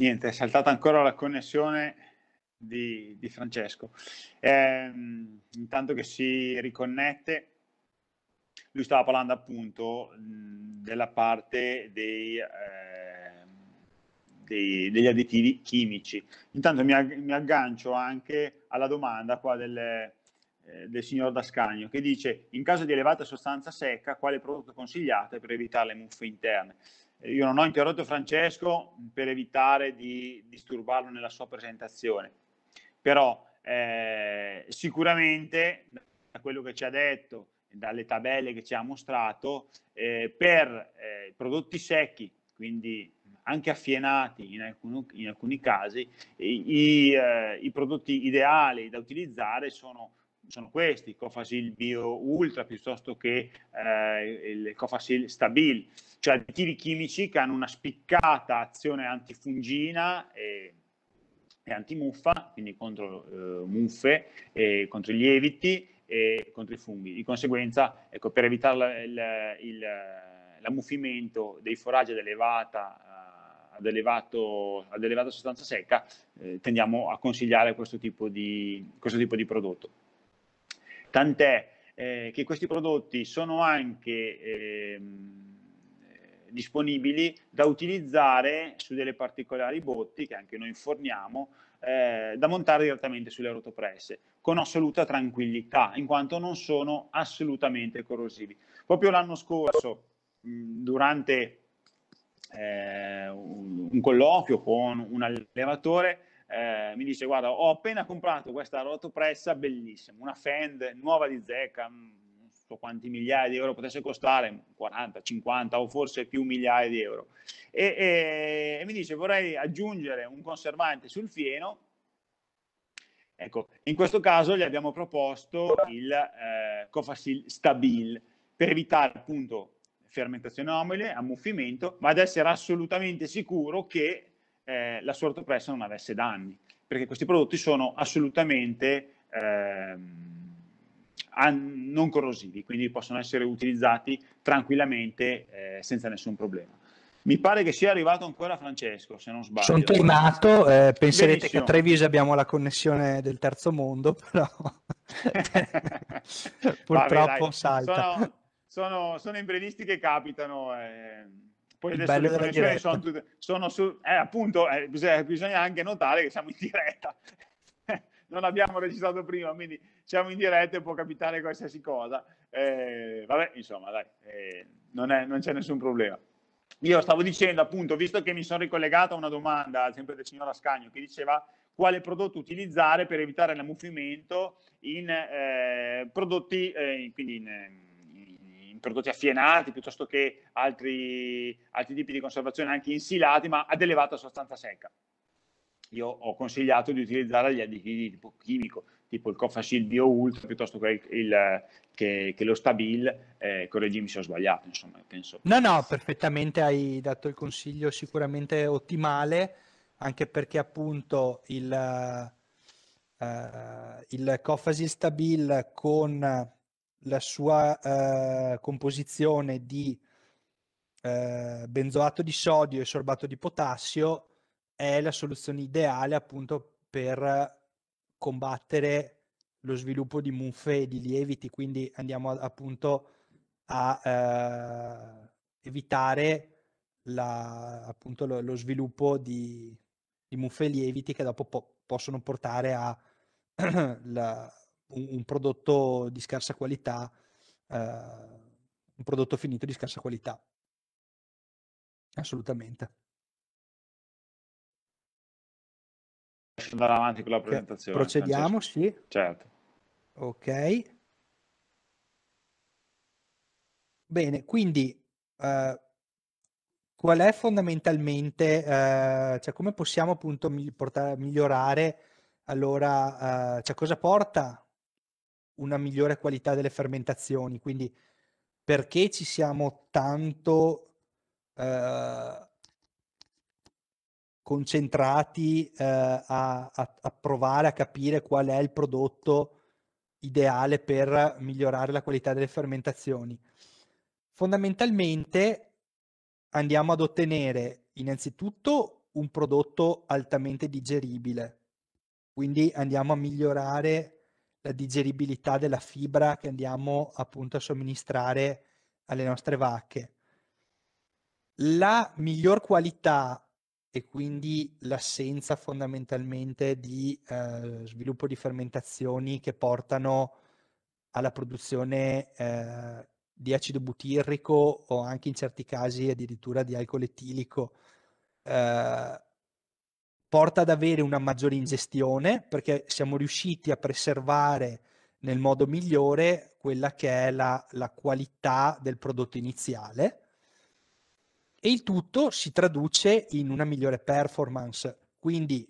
Niente, è saltata ancora la connessione di, di Francesco. Eh, intanto che si riconnette, lui stava parlando appunto mh, della parte dei, eh, dei, degli additivi chimici. Intanto mi, ag mi aggancio anche alla domanda qua del, eh, del signor Dascagno che dice in caso di elevata sostanza secca quale prodotto consigliate per evitare le muffe interne? Eh, io non ho interrotto Francesco per evitare di disturbarlo nella sua presentazione, però eh, sicuramente da quello che ci ha detto, dalle tabelle che ci ha mostrato, eh, per eh, prodotti secchi, quindi anche affienati in, alcun, in alcuni casi, i, eh, i, prodotti ideali da utilizzare sono, sono questi, Cofasil Bio Ultra piuttosto che eh, il Cofasil Stabil cioè additivi chimici che hanno una spiccata azione antifungina e, e antimuffa, quindi contro eh, muffe, contro i lieviti e contro i funghi. Di conseguenza, ecco, per evitare l'ammuffimento dei foraggi ad elevata ad, elevato, ad, elevata sostanza secca, eh, tendiamo a consigliare questo tipo di, questo tipo di prodotto. Tant'è eh, che questi prodotti sono anche ehm, disponibili da utilizzare su delle particolari botti che anche noi forniamo eh, da montare direttamente sulle rotopresse con assoluta tranquillità in quanto non sono assolutamente corrosivi. Proprio l'anno scorso mh, mm, durante eh, un, un colloquio con un allevatore eh, mi dice guarda ho appena comprato questa rotopressa bellissima, una Fend nuova di zecca, mh, mm, so quanti migliaia di euro potesse costare, 40, 50 o forse più migliaia di euro. E, e, e mi dice vorrei aggiungere un conservante sul fieno, ecco, in questo caso gli abbiamo proposto il eh, Cofasil Stabil per evitare appunto fermentazione omile, ammuffimento, ma ad essere assolutamente sicuro che eh, la sua ortopressa non avesse danni, perché questi prodotti sono assolutamente... Ehm, non corrosivi, quindi possono essere utilizzati tranquillamente eh, senza nessun problema. Mi pare che sia arrivato ancora Francesco, se non sbaglio. Sono tornato, eh, penserete Benissimo. che a Treviso abbiamo la connessione del terzo mondo, *laughs* però *laughs* purtroppo Vabbè, salta. Sono, sono, sono imprevisti che capitano. Eh poi il adesso le connessioni sono sono su, eh, appunto eh, bisogna, bisogna, anche notare che siamo in diretta non abbiamo registrato prima, quindi siamo in diretta e può capitare qualsiasi cosa. Eh, vabbè, insomma, dai, eh, non c'è nessun problema. Io stavo dicendo, appunto, visto che mi sono ricollegato a una domanda, sempre del signor Ascagno, che diceva quale prodotto utilizzare per evitare l'ammuffimento in eh, prodotti, eh, quindi in, in prodotti affienati piuttosto che altri, altri tipi di conservazione anche insilati, ma ad elevata sostanza secca io ho consigliato di utilizzare gli additivi di tipo chimico, tipo il Cofasil Bio Ultra piuttosto che, il, che, che lo Stabil, eh, correggimi se ho sbagliato, insomma, penso. No, no, perfettamente hai dato il consiglio sicuramente ottimale, anche perché appunto il, uh, il Cofasil Stabil con la sua uh, composizione di uh, benzoato di sodio e sorbato di potassio è la soluzione ideale appunto per combattere lo sviluppo di muffe e di lieviti, quindi andiamo appunto a eh, evitare la, appunto lo, lo, sviluppo di, di muffe e lieviti che dopo po- possono portare a *clears throat* la, un, un, prodotto di scarsa qualità, eh, un prodotto finito di scarsa qualità. Assolutamente. posso andare avanti con la presentazione? Procediamo, Francesco. sì. Certo. Ok. Bene, quindi eh, qual è fondamentalmente, eh, cioè come possiamo appunto portare, migliorare, allora, eh, cioè cosa porta una migliore qualità delle fermentazioni? Quindi perché ci siamo tanto... Eh, concentrati eh, a, a, a, provare a capire qual è il prodotto ideale per migliorare la qualità delle fermentazioni. Fondamentalmente andiamo ad ottenere innanzitutto un prodotto altamente digeribile, quindi andiamo a migliorare la digeribilità della fibra che andiamo appunto a somministrare alle nostre vacche. La miglior qualità e quindi l'assenza fondamentalmente di eh, sviluppo di fermentazioni che portano alla produzione eh, di acido butirrico o anche in certi casi addirittura di alcol etilico eh, porta ad avere una maggiore ingestione perché siamo riusciti a preservare nel modo migliore quella che è la, la qualità del prodotto iniziale e il tutto si traduce in una migliore performance, quindi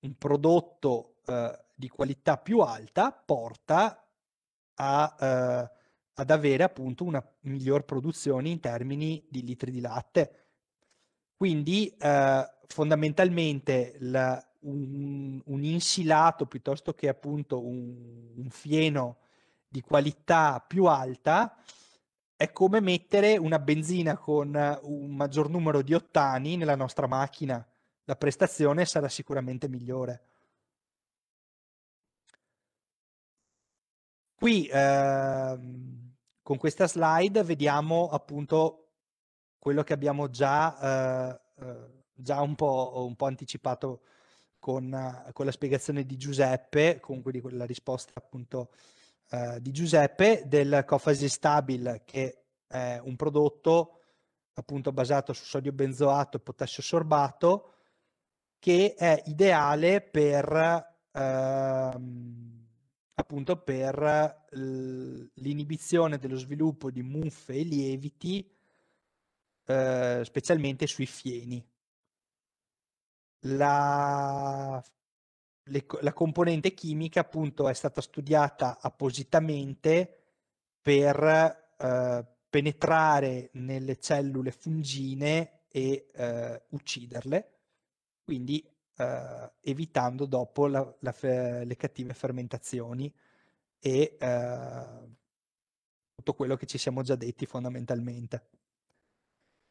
un prodotto eh, di qualità più alta porta a, eh, ad avere appunto una miglior produzione in termini di litri di latte. Quindi eh, fondamentalmente la, un, un, insilato piuttosto che appunto un, un fieno di qualità più alta è come mettere una benzina con eh, un maggior numero di ottani nella nostra macchina. La prestazione sarà sicuramente migliore. Qui eh, con questa slide vediamo appunto quello che abbiamo già, eh, eh già un, po', un, po', anticipato con, eh, con, la spiegazione di Giuseppe, con la risposta appunto eh, di Giuseppe del Cofasi Stabile, che è un prodotto appunto basato su sodio benzoato e potassio sorbato, che è ideale per ehm, appunto per l'inibizione dello sviluppo di muffe e lieviti, eh, specialmente sui fieni. La le, la componente chimica appunto è stata studiata appositamente per eh, penetrare nelle cellule fungine e eh, ucciderle, quindi eh, evitando dopo la, la, le cattive fermentazioni e eh, tutto quello che ci siamo già detti fondamentalmente.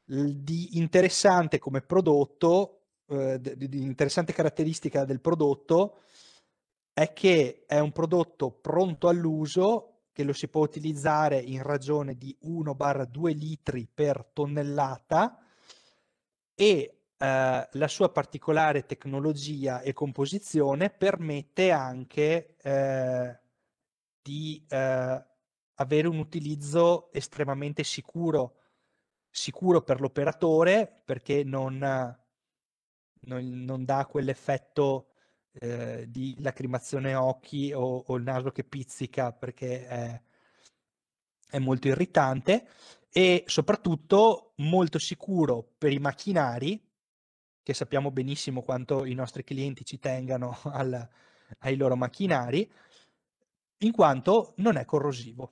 Di interessante come prodotto eh, di, di interessante caratteristica del prodotto è che è un prodotto pronto all'uso che lo si può utilizzare in ragione di 1-2 litri per tonnellata e eh, la sua particolare tecnologia e composizione permette anche eh, di eh, avere un utilizzo estremamente sicuro, sicuro per l'operatore perché non, non, non dà quell'effetto eh, di lacrimazione occhi o, o, il naso che pizzica perché è, è molto irritante e soprattutto molto sicuro per i macchinari che sappiamo benissimo quanto i nostri clienti ci tengano *laughs* al, ai loro macchinari, in quanto non è corrosivo.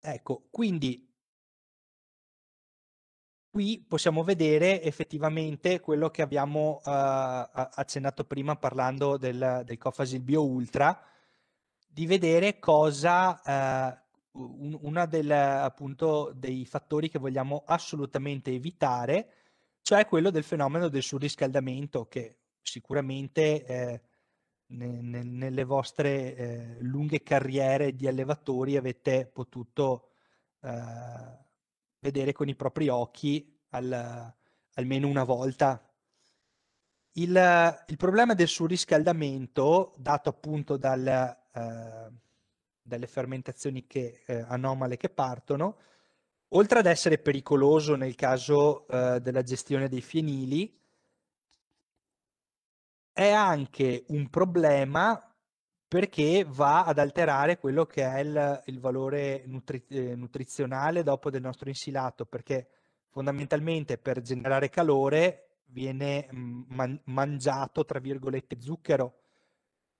Ecco, quindi qui possiamo vedere effettivamente quello che abbiamo uh, accennato prima parlando del, del Cofasil Bio Ultra, di vedere cosa, uh, un, dei fattori che vogliamo assolutamente evitare, cioè quello del fenomeno del surriscaldamento che sicuramente eh, ne, ne, nelle vostre eh, lunghe carriere di allevatori avete potuto eh, vedere con i propri occhi al, almeno una volta. Il, il, problema del surriscaldamento, dato appunto dal, eh, dalle fermentazioni che, eh, anomale che partono, oltre ad essere pericoloso nel caso eh, della gestione dei fienili, è anche un problema perché va ad alterare quello che è il, il valore nutri, eh, nutrizionale dopo del nostro insilato, perché fondamentalmente per generare calore viene mm, man- mangiato, tra virgolette, zucchero.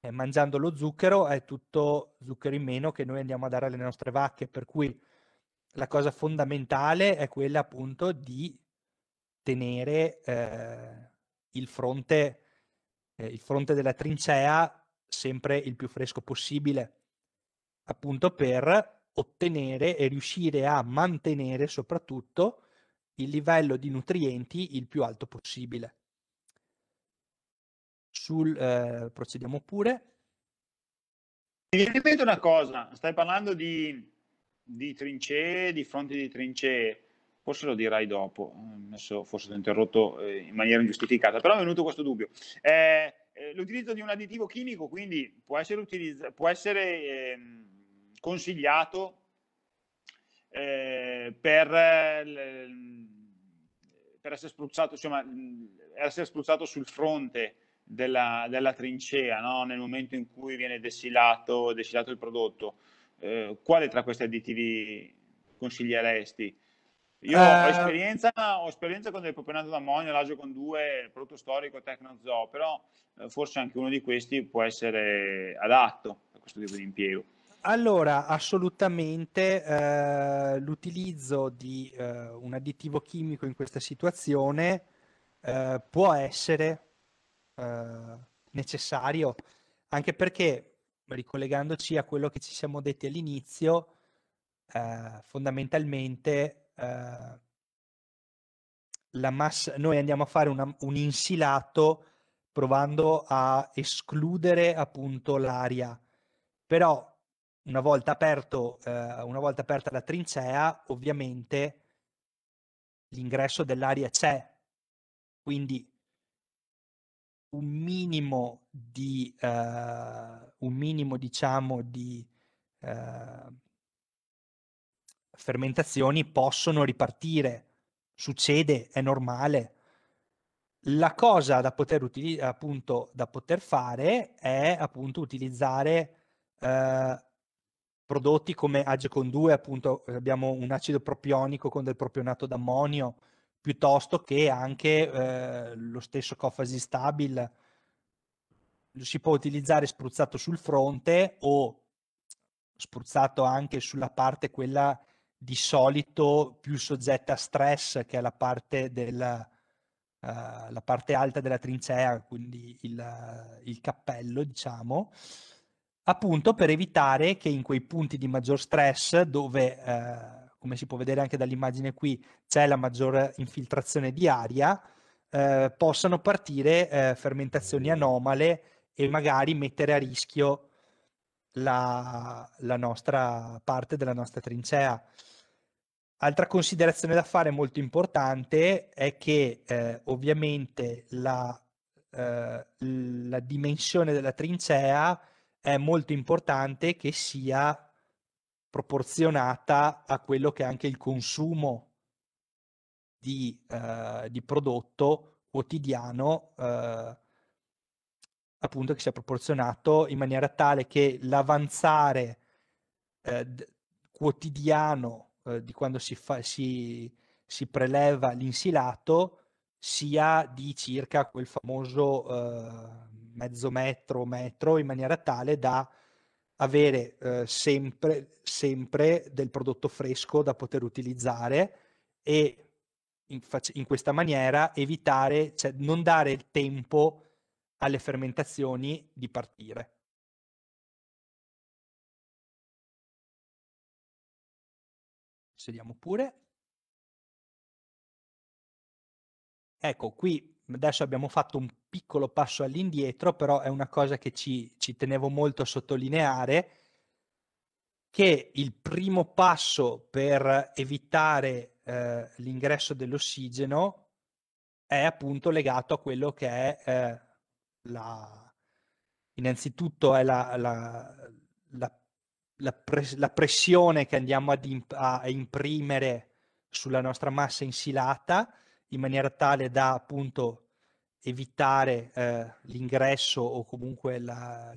Eh, mangiando lo zucchero è tutto zucchero in meno che noi andiamo a dare alle nostre vacche, per cui la cosa fondamentale è quella appunto di tenere eh, il, fronte, eh, il fronte della trincea sempre il più fresco possibile, appunto per ottenere e riuscire a mantenere soprattutto il livello di nutrienti il più alto possibile. Sul, eh, procediamo pure. Mi viene una cosa, stai parlando di, di trincee, di fronti di trincee, forse lo dirai dopo, eh, forse ti ho interrotto eh, in maniera ingiustificata, però è venuto questo dubbio. Eh, eh, l'utilizzo di un additivo chimico quindi può essere, utilizz- può essere eh, consigliato eh, per, per essere, spruzzato, insomma, essere spruzzato sul fronte della, della trincea no? nel momento in cui viene dessilato, dessilato il prodotto. Eh, quale tra questi additivi consiglieresti? Io eh... ho, esperienza, ho, esperienza, con del propenato d'ammonio, l'agio con due, prodotto storico, Tecnozo, però eh, forse anche uno di questi può essere adatto a questo tipo di impiego. Allora, assolutamente eh, l'utilizzo di eh, un additivo chimico in questa situazione eh, può essere eh, necessario, anche perché, ricollegandoci a quello che ci siamo detti all'inizio, fondamentalmente Ehm, la massa, noi andiamo a fare una, un insilato provando a escludere appunto l'aria, però una volta, aperto, eh, una volta aperta la trincea ovviamente l'ingresso dell'aria c'è, quindi un minimo di, eh, un minimo diciamo di, eh, fermentazioni possono ripartire, succede, è normale. La cosa da poter, appunto, da poter fare è appunto utilizzare eh, prodotti come Agecon 2, appunto abbiamo un acido propionico con del propionato d'ammonio, piuttosto che anche eh, lo stesso Cofasi Stabil si può utilizzare spruzzato sul fronte o spruzzato anche sulla parte quella di solito più soggetta a stress, che è la parte, del, uh, la parte alta della trincea, quindi il, il, cappello, diciamo, appunto per evitare che in quei punti di maggior stress, dove, uh, come si può vedere anche dall'immagine qui, c'è la maggiore infiltrazione di aria, uh, possano partire fermentazioni anomale e magari mettere a rischio la, la nostra parte della nostra trincea. Altra considerazione da fare molto importante è che eh, ovviamente la, eh, la, dimensione della trincea è molto importante che sia proporzionata a quello che è anche il consumo di, eh, di prodotto quotidiano eh, appunto che sia proporzionato in maniera tale che l'avanzare eh, quotidiano eh, di quando si, fa, si, si preleva l'insilato sia di circa quel famoso eh, mezzo metro, o metro, in maniera tale da avere eh, sempre, sempre, del prodotto fresco da poter utilizzare e in, in questa maniera evitare, cioè non dare il tempo alle fermentazioni di partire. Sediamo pure. Ecco, qui adesso abbiamo fatto un piccolo passo all'indietro, però è una cosa che ci, ci tenevo molto a sottolineare, che il primo passo per evitare eh, l'ingresso dell'ossigeno è appunto legato a quello che è eh, la, innanzitutto è la, la, la, pres la, pressione che andiamo imp a imprimere sulla nostra massa insilata in maniera tale da appunto evitare eh, l'ingresso o comunque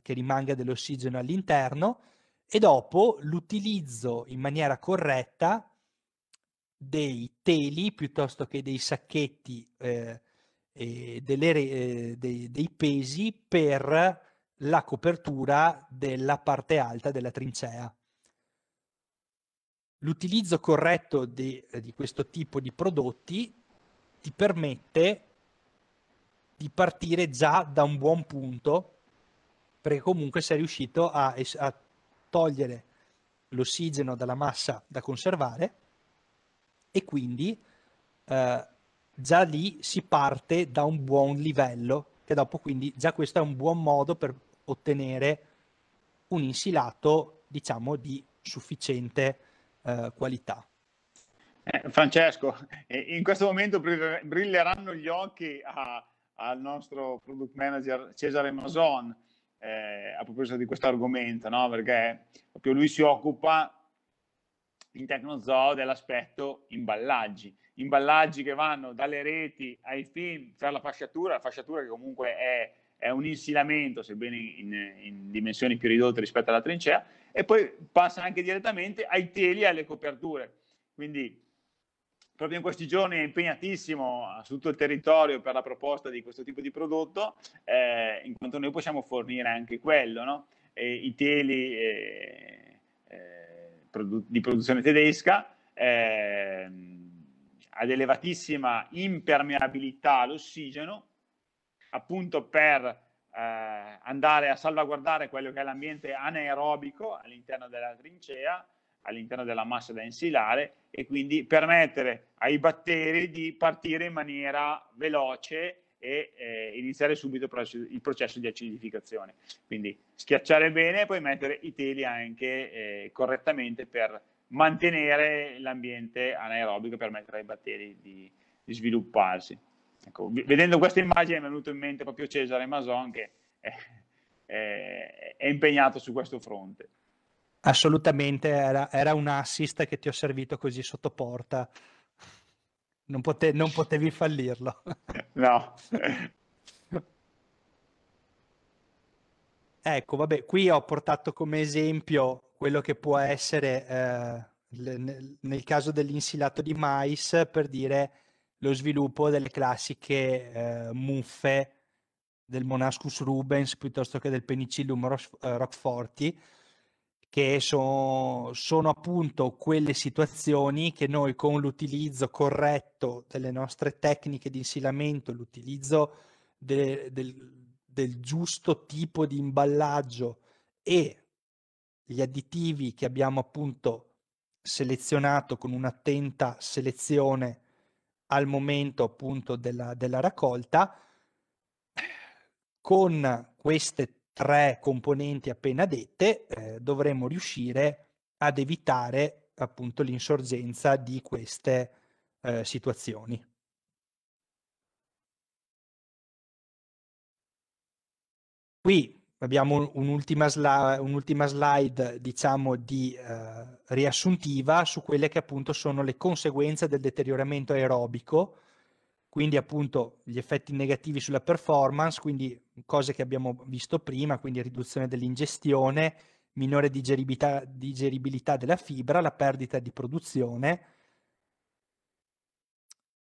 che rimanga dell'ossigeno all'interno e dopo l'utilizzo in maniera corretta dei teli piuttosto che dei sacchetti eh, eh, delle, eh, dei, dei, pesi per la copertura della parte alta della trincea. L'utilizzo corretto di, eh, di questo tipo di prodotti ti permette di partire già da un buon punto perché comunque sei riuscito a, a togliere l'ossigeno dalla massa da conservare e quindi eh, già lì si parte da un buon livello, che dopo quindi già questo è un buon modo per ottenere un insilato, diciamo, di sufficiente eh, qualità. Eh, Francesco, eh, in questo momento brilleranno gli occhi a, al nostro product manager Cesare Mason eh, a proposito di questo argomento, no? perché proprio lui si occupa in TecnoZoo dell'aspetto imballaggi imballaggi che vanno dalle reti ai film per la fasciatura, la fasciatura che comunque è, è un insilamento, sebbene in, in, dimensioni più ridotte rispetto alla trincea, e poi passa anche direttamente ai teli e alle coperture. Quindi proprio in questi giorni è impegnatissimo su tutto il territorio per la proposta di questo tipo di prodotto, eh, in quanto noi possiamo fornire anche quello, no? e, i teli eh, eh, produ di produzione tedesca. Eh, ad elevatissima impermeabilità all'ossigeno, appunto per eh, andare a salvaguardare quello che è l'ambiente anaerobico all'interno della trincea, all'interno della massa densilare e quindi permettere ai batteri di partire in maniera veloce e eh, iniziare subito il processo di acidificazione. Quindi schiacciare bene e poi mettere i teli anche eh, correttamente per mantenere l'ambiente anaerobico per permettere ai batteri di, di svilupparsi. Ecco, vedendo questa immagine mi è venuto in mente proprio Cesare Mason che è, è, è impegnato su questo fronte. Assolutamente, era, era, un assist che ti ho servito così sotto porta. Non, pote, non potevi fallirlo. *laughs* No. ecco, vabbè, qui ho portato come esempio quello che può essere eh, l- nel caso dell'insilato di mais per dire lo sviluppo delle classiche eh, muffe del Monascus Rubens piuttosto che del Penicillium Ros- eh, Rockforti che so- sono appunto quelle situazioni che noi con l'utilizzo corretto delle nostre tecniche di insilamento, l'utilizzo de- del, del giusto tipo di imballaggio e gli additivi che abbiamo appunto selezionato con un'attenta selezione al momento appunto della, della raccolta, con queste tre componenti appena dette eh, dovremo riuscire ad evitare appunto l'insorgenza di queste eh, situazioni. Qui abbiamo un'ultima, sla- un'ultima slide, diciamo, di, eh, riassuntiva su quelle che appunto sono le conseguenze del deterioramento aerobico, quindi appunto gli effetti negativi sulla performance, quindi cose che abbiamo visto prima, quindi riduzione dell'ingestione, minore digeribilità, digeribilità della fibra, la perdita di produzione,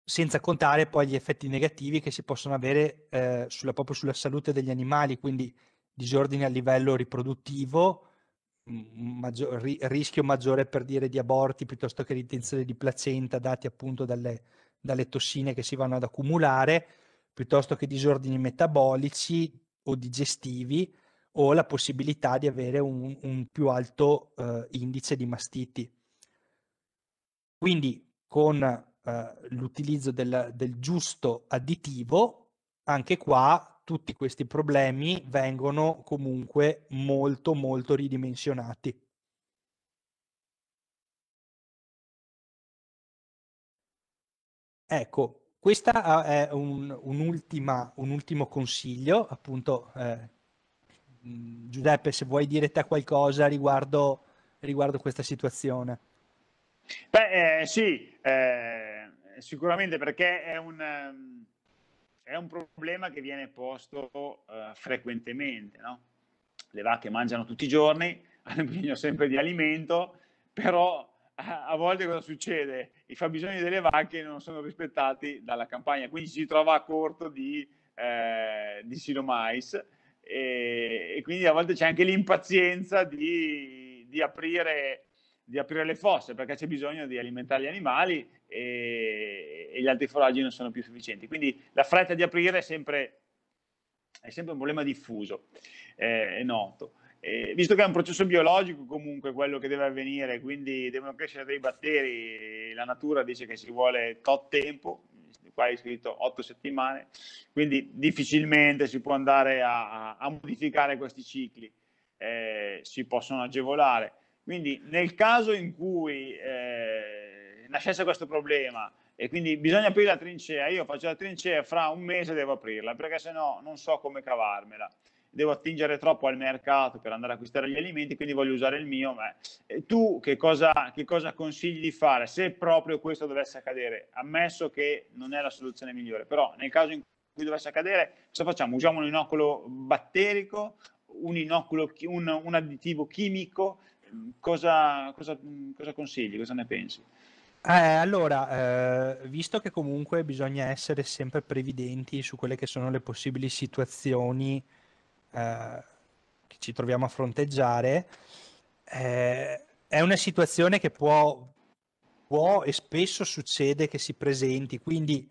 senza contare poi gli effetti negativi che si possono avere eh, sulla, proprio sulla salute degli animali, quindi disordini a livello riproduttivo, maggior, ri, rischio maggiore per dire di aborti piuttosto che di ritenzione di placenta dati appunto dalle, dalle tossine che si vanno ad accumulare, piuttosto che disordini metabolici o digestivi o la possibilità di avere un, un più alto eh, indice di mastiti. Quindi con eh, l'utilizzo del, del giusto additivo, anche qua tutti questi problemi vengono comunque molto molto ridimensionati. Ecco, questo è un, un, un, ultimo consiglio, appunto eh, mm, Giuseppe se vuoi dire te qualcosa riguardo, riguardo questa situazione. Beh eh, sì, eh, sicuramente perché è un... Um è un problema che viene posto eh, frequentemente. No? Le vacche mangiano tutti i giorni, *laughs* hanno bisogno sempre di alimento, però eh, a, volte cosa succede? I fabbisogni delle vacche non sono rispettati dalla campagna, quindi si trova a corto di, eh, di silomais e, e, quindi a volte c'è anche l'impazienza di, di, aprire, di aprire le fosse perché c'è bisogno di alimentare gli animali e, e gli altri foraggi non sono più sufficienti. Quindi la fretta di aprire è sempre, è sempre un problema diffuso, eh, è noto. Eh, visto che è un processo biologico comunque quello che deve avvenire, quindi devono crescere dei batteri, la natura dice che ci vuole tot tempo, qua è scritto 8 settimane, quindi difficilmente si può andare a, a modificare questi cicli, eh, si possono agevolare. Quindi nel caso in cui eh, nascesse questo problema e quindi bisogna aprire la trincea, io faccio la trincea fra un mese devo aprirla perché se no non so come cavarmela devo attingere troppo al mercato per andare a acquistare gli alimenti, quindi voglio usare il mio. Ma tu che cosa, che cosa, consigli di fare se proprio questo dovesse accadere? Ammesso che non è la soluzione migliore, però nel caso in cui dovesse accadere, cosa facciamo? Usiamo un inoculo batterico, un, innoculo, un, un additivo chimico? Cosa, cosa, cosa consigli? Cosa ne pensi? Eh, allora, eh, visto che comunque bisogna essere sempre previdenti su quelle che sono le possibili situazioni eh, che ci troviamo a fronteggiare, eh, è una situazione che può, può, e spesso succede che si presenti, quindi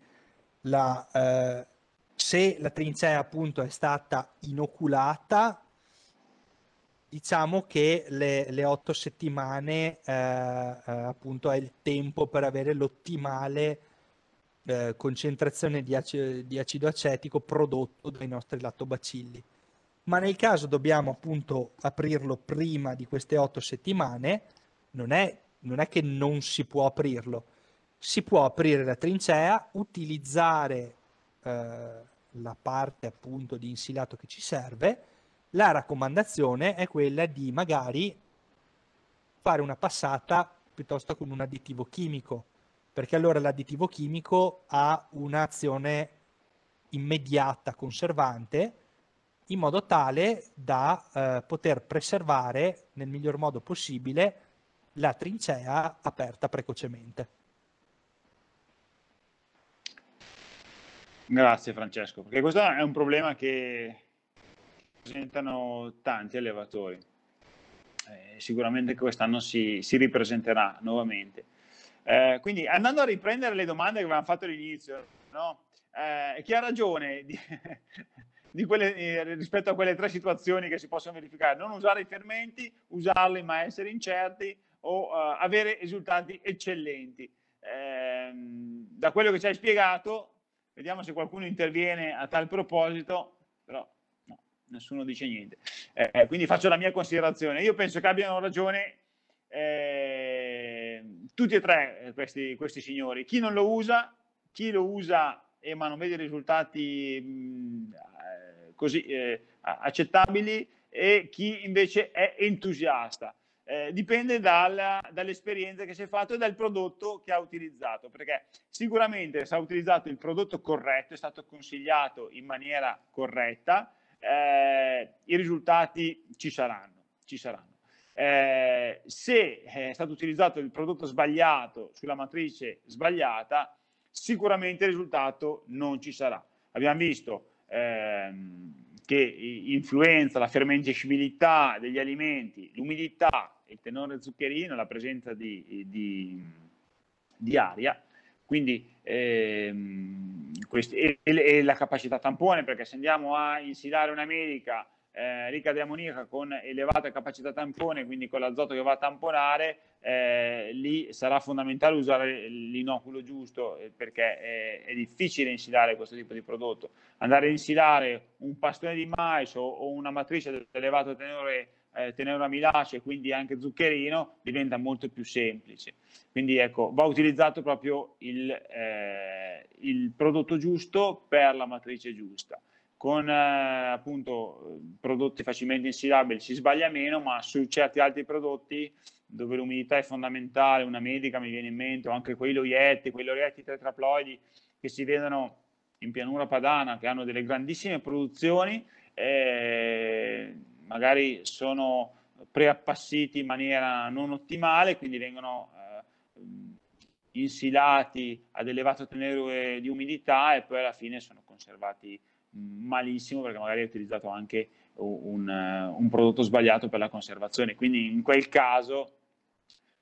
la, eh, se la trincea appunto è stata inoculata diciamo che le, le otto settimane eh, eh, appunto è il tempo per avere l'ottimale eh, concentrazione di acido, di acido acetico prodotto dai nostri lattobacilli. Ma nel caso dobbiamo appunto aprirlo prima di queste otto settimane, non è, non è che non si può aprirlo, si può aprire la trincea, utilizzare eh, la parte appunto di insilato che ci serve la raccomandazione è quella di magari fare una passata piuttosto con un additivo chimico, perché allora l'additivo chimico ha un'azione immediata, conservante, in modo tale da eh, poter preservare nel miglior modo possibile la trincea aperta precocemente. Grazie Francesco, perché questo è un problema che presentano tanti allevatori. Eh, sicuramente quest'anno si, si ripresenterà nuovamente. Eh, quindi andando a riprendere le domande che avevamo fatto all'inizio, no? eh, chi ha ragione di, *laughs* di quelle, eh, rispetto a quelle tre situazioni che si possono verificare? Non usare i fermenti, usarli ma essere incerti o eh, avere risultati eccellenti. Ehm, da quello che ci hai spiegato, vediamo se qualcuno interviene a tal proposito, però nessuno dice niente. Eh, quindi faccio la mia considerazione. Io penso che abbiano ragione eh, tutti e tre eh, questi, questi, signori. Chi non lo usa, chi lo usa e ma non vede risultati mh, mm, eh, così eh, accettabili e chi invece è entusiasta. Eh, dipende dalla, dall'esperienza che si è fatto e dal prodotto che ha utilizzato, perché sicuramente se ha utilizzato il prodotto corretto, è stato consigliato in maniera corretta, eh, i risultati ci saranno. Ci saranno. Eh, se eh, è stato utilizzato il prodotto sbagliato sulla matrice sbagliata, sicuramente il risultato non ci sarà. Abbiamo visto ehm, che influenza la fermentacibilità degli alimenti, l'umidità, il tenore zuccherino, la presenza di, di, di aria, quindi Ehm, e, questi, e, e la capacità tampone, perché se andiamo a insilare una medica eh, ricca di ammoniaca con elevata capacità tampone, quindi con l'azoto che va a tamponare, eh, lì sarà fondamentale usare l'inoculo giusto eh, perché è, è, difficile insilare questo tipo di prodotto. Andare a insilare un pastone di mais o, o una matrice di elevato tenore eh, tenere amilace e quindi anche zuccherino diventa molto più semplice. Quindi ecco, va utilizzato proprio il, eh, il prodotto giusto per la matrice giusta. Con eh, appunto prodotti facilmente insilabili si sbaglia meno, ma su certi altri prodotti dove l'umidità è fondamentale, una medica mi viene in mente, o anche quei loietti, quei loietti tetraploidi che si vedono in pianura padana, che hanno delle grandissime produzioni, eh, magari sono preappassiti in maniera non ottimale, quindi vengono eh, insilati ad elevato tenore di umidità e poi alla fine sono conservati malissimo perché magari hai utilizzato anche un, eh, un prodotto sbagliato per la conservazione. Quindi in quel caso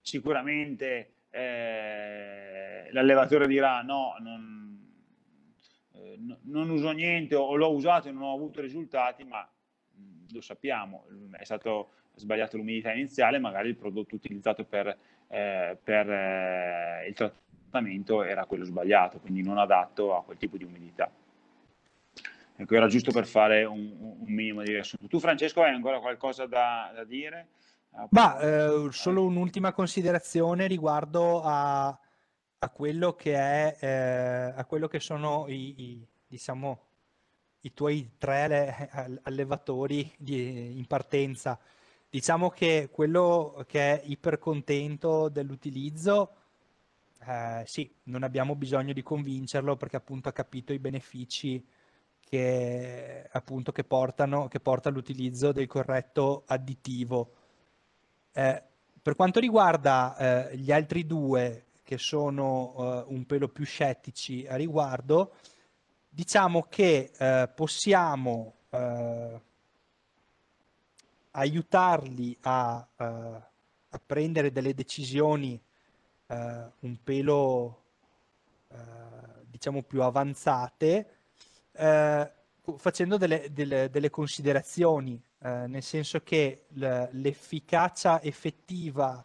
sicuramente eh, l'allevatore dirà no, non, eh, non uso niente o l'ho usato e non ho avuto risultati, ma lo sappiamo, è stato sbagliato l'umidità iniziale, magari il prodotto utilizzato per, eh, per eh, il trattamento era quello sbagliato, quindi non adatto a quel tipo di umidità. Ecco, era giusto per fare un, un minimo di riassunto. Tu Francesco hai ancora qualcosa da, da dire? Ma, ah, eh, solo un'ultima considerazione riguardo a, a, quello è, eh, a, quello che sono i, i diciamo, i tuoi tre allevatori di, in partenza. Diciamo che quello che è ipercontento dell'utilizzo, eh, sì, non abbiamo bisogno di convincerlo perché appunto ha capito i benefici che, appunto, che, portano, che porta all'utilizzo del corretto additivo. Eh, per quanto riguarda eh, gli altri due che sono eh, un pelo più scettici a riguardo, diciamo che eh, possiamo eh, aiutarli a, eh, a, prendere delle decisioni eh, un pelo eh, diciamo più avanzate eh, facendo delle, delle, delle considerazioni nel senso che l'efficacia effettiva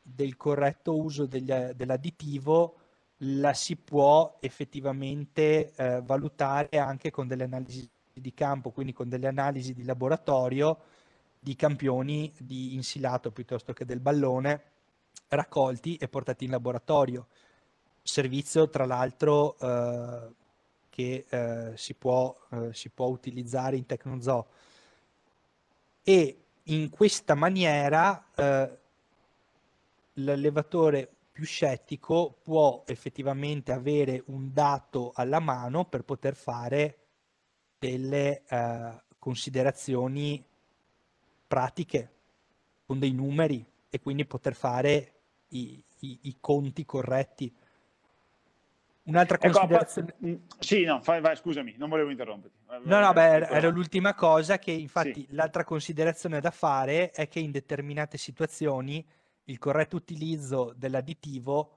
del corretto uso degli, dell'additivo la si può effettivamente eh, valutare anche con delle analisi di campo, quindi con delle analisi di laboratorio di campioni di insilato piuttosto che del ballone raccolti e portati in laboratorio. Servizio tra l'altro eh, che eh, si, può, eh, si può utilizzare in Tecnozoo. E in questa maniera eh, l'allevatore più scettico può effettivamente avere un dato alla mano per poter fare delle eh, considerazioni pratiche con dei numeri e quindi poter fare i, i, i conti corretti. Un'altra ecco, considerazione. Mm, sì, no, fai, vai, scusami, non volevo interromperti. No, no, beh, era l'ultima cosa che infatti sì. l'altra considerazione da fare è che in determinate situazioni il corretto utilizzo dell'additivo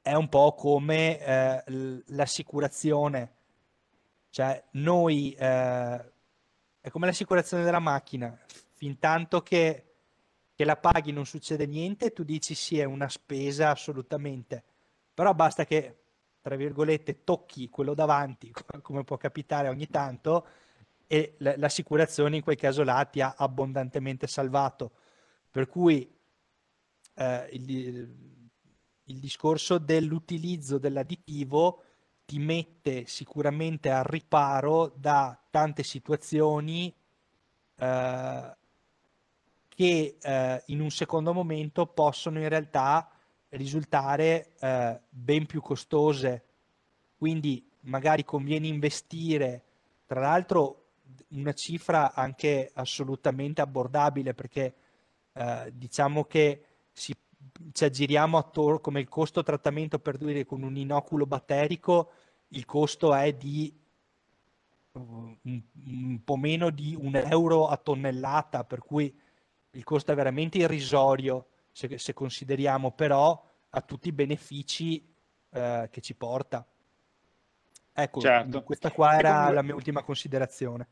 è un po' come eh, l'assicurazione, cioè noi, eh, è come l'assicurazione della macchina, fin tanto che, che la paghi non succede niente, tu dici sì è una spesa assolutamente, però basta che, tra virgolette, tocchi quello davanti, *laughs* come può capitare ogni tanto, e l'assicurazione in quel caso là ti ha abbondantemente salvato. Per cui eh, il, il discorso dell'utilizzo dell'additivo ti mette sicuramente al riparo da tante situazioni eh, che eh, in un secondo momento possono in realtà risultare eh, ben più costose. Quindi magari conviene investire, tra l'altro una cifra anche assolutamente abbordabile perché eh, diciamo che si, ci aggiriamo attorno come il costo trattamento per dire con un inoculo batterico, il costo è di uh, un, un po' meno di un euro a tonnellata, per cui il costo è veramente irrisorio se, se consideriamo però a tutti i benefici eh, che ci porta. Ecco, certo. questa qua era comunque... la mia ultima considerazione.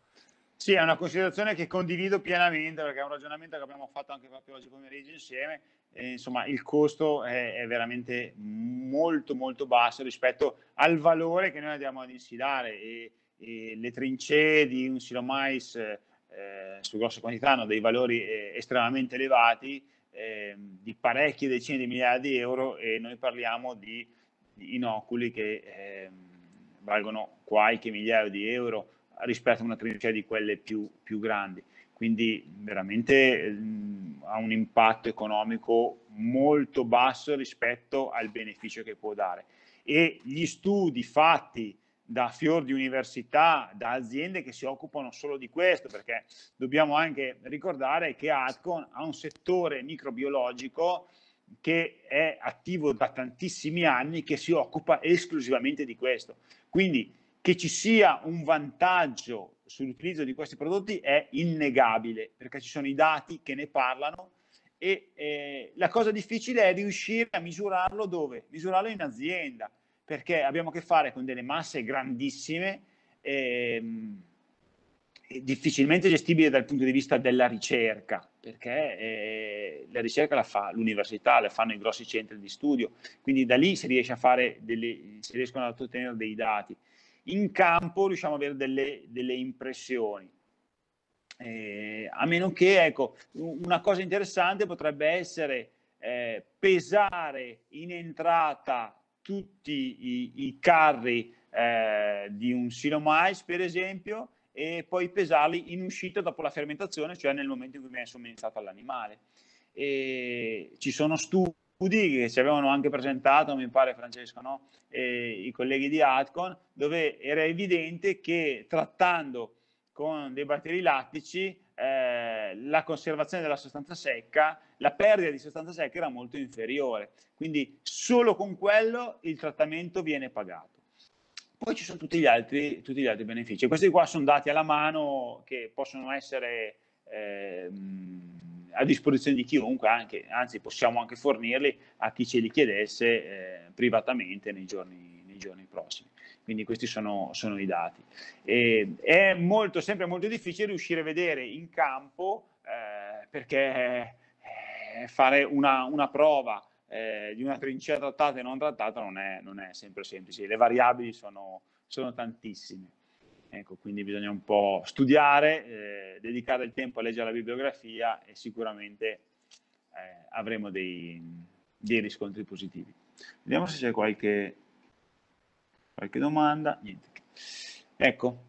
Sì, è una considerazione che condivido pienamente perché è un ragionamento che abbiamo fatto anche proprio oggi pomeriggio insieme eh, insomma il costo è, è, veramente molto molto basso rispetto al valore che noi andiamo ad insilare e, e le trincee di un silo mais eh, su grosse quantità hanno dei valori eh, estremamente elevati ehm, di parecchie decine di migliaia di euro e noi parliamo di, di inoculi che ehm, valgono qualche migliaio di euro rispetto a una trincea di quelle più, più grandi quindi veramente mh, ehm, ha un impatto economico molto basso rispetto al beneficio che può dare. E gli studi fatti da fior di università, da aziende che si occupano solo di questo, perché dobbiamo anche ricordare che Atcon ha un settore microbiologico che è attivo da tantissimi anni, che si occupa esclusivamente di questo. Quindi che ci sia un vantaggio sull'utilizzo di questi prodotti è innegabile, perché ci sono i dati che ne parlano e eh, la cosa difficile è riuscire a misurarlo dove? Misurarlo in azienda, perché abbiamo a che fare con delle masse grandissime, ehm, difficilmente gestibili dal punto di vista della ricerca, perché eh, la ricerca la fa l'università, la fanno i grossi centri di studio, quindi da lì si riesce a fare delle, si riescono ad ottenere dei dati in campo riusciamo ad avere delle, delle impressioni. Eh, a meno che, ecco, una cosa interessante potrebbe essere eh, pesare in entrata tutti i, i carri eh, di un silomais, per esempio, e poi pesarli in uscita dopo la fermentazione, cioè nel momento in cui viene somministrato all'animale. E ci sono studi studi che ci avevano anche presentato, mi pare Francesco, no? eh, i colleghi di Atcon, dove era evidente che trattando con dei batteri lattici eh, la conservazione della sostanza secca, la perdita di sostanza secca era molto inferiore, quindi solo con quello il trattamento viene pagato. Poi ci sono tutti gli altri, tutti gli altri benefici. Questi qua sono dati alla mano che possono essere... Eh, a disposizione di chiunque, anche, anzi possiamo anche fornirli a chi ce li chiedesse eh, privatamente nei giorni, nei giorni, prossimi. Quindi questi sono, sono i dati. E è molto, sempre molto difficile riuscire a vedere in campo eh, perché eh, fare una, una prova eh, di una trincea trattata e non trattata non è, non è sempre semplice, le variabili sono, sono tantissime. Ecco, quindi bisogna un po' studiare, eh, dedicare il tempo a leggere la bibliografia e sicuramente eh, avremo dei, dei, riscontri positivi. Vediamo se c'è qualche, qualche domanda. Niente. Ecco,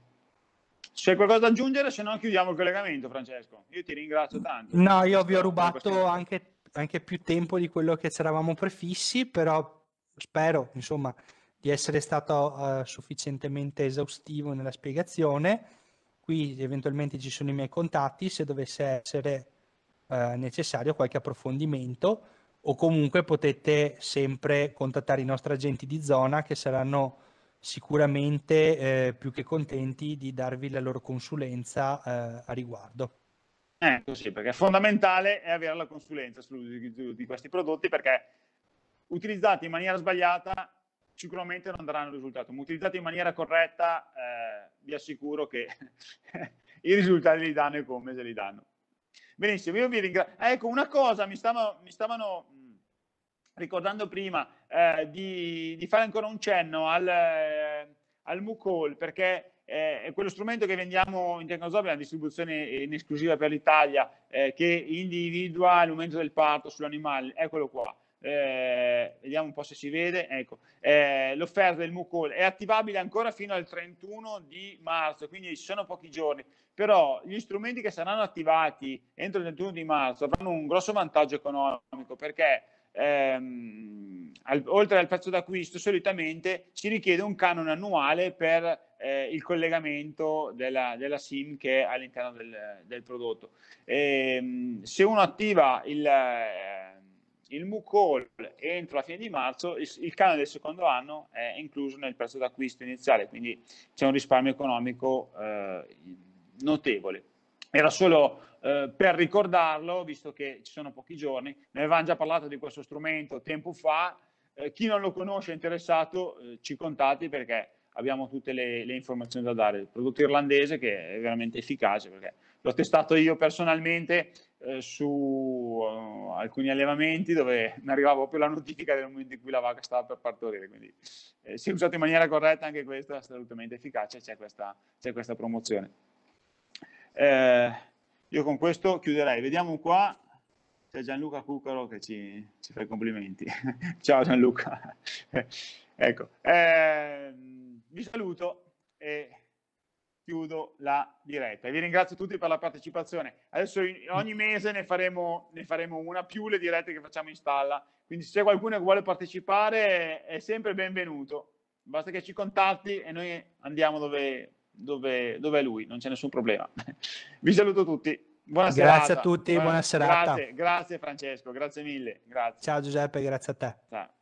c'è qualcosa da aggiungere, se no chiudiamo il collegamento, Francesco. Io ti ringrazio tanto. No, io vi ho rubato anche, anche più tempo di quello che c'eravamo prefissi, però spero, insomma, di essere stato eh, sufficientemente esaustivo nella spiegazione. Qui eventualmente ci sono i miei contatti se dovesse essere eh, necessario qualche approfondimento o comunque potete sempre contattare i nostri agenti di zona che saranno sicuramente eh, più che contenti di darvi la loro consulenza eh, a riguardo. Ecco eh, sì, perché è fondamentale è avere la consulenza su, di, di questi prodotti perché utilizzati in maniera sbagliata sicuramente non daranno risultato. Ma utilizzati in maniera corretta, eh, vi assicuro che *laughs* i risultati li danno e come se li danno. Benissimo, io vi ringrazio. Ah, ecco, una cosa, mi, stavo, mi stavano mm, ricordando prima eh, di, di, fare ancora un cenno al, eh, al MUCOL, perché eh, è quello strumento che vendiamo in Tecnosoft, una distribuzione in esclusiva per l'Italia, eh, che individua il momento del parto sull'animale, eccolo qua eh, vediamo un po' se si vede, ecco, eh, l'offerta del MUCOL è attivabile ancora fino al 31 di marzo, quindi ci sono pochi giorni, però gli strumenti che saranno attivati entro il 31 di marzo avranno un grosso vantaggio economico perché ehm, al, oltre al prezzo d'acquisto solitamente si richiede un canone annuale per eh, il collegamento della, della, SIM che è all'interno del, del prodotto. E, ehm, se uno attiva il il MUCOL entro la fine di marzo, il, il canone del secondo anno è incluso nel prezzo d'acquisto iniziale, quindi c'è un risparmio economico eh, notevole. Era solo eh, per ricordarlo, visto che ci sono pochi giorni, ne avevamo già parlato di questo strumento tempo fa, eh, chi non lo conosce è interessato eh, ci contatti perché abbiamo tutte le, le informazioni da dare. Il prodotto irlandese che è veramente efficace perché l'ho testato io personalmente eh, su uh, alcuni allevamenti dove *laughs* mi arrivava proprio la notifica del momento in cui la vacca stava per partorire, quindi eh, se usato in maniera corretta anche questo è assolutamente efficace, c'è questa, questa, promozione. Eh, io con questo chiuderei, vediamo qua, c'è Gianluca Cuccaro che ci, ci fa i complimenti, *laughs* ciao Gianluca, *laughs* ecco, ehm, vi saluto e chiudo la diretta. E vi ringrazio tutti per la partecipazione. Adesso ogni mese ne faremo, ne faremo, una più le dirette che facciamo in stalla. Quindi se c'è qualcuno che vuole partecipare è sempre benvenuto. Basta che ci contatti e noi andiamo dove, dove, dove è lui, non c'è nessun problema. *laughs* Vi saluto tutti. Buonasera. Grazie serata. a tutti, buona, buona serata. Grazie, grazie Francesco, grazie mille. Grazie. Ciao Giuseppe, grazie a te. Ciao.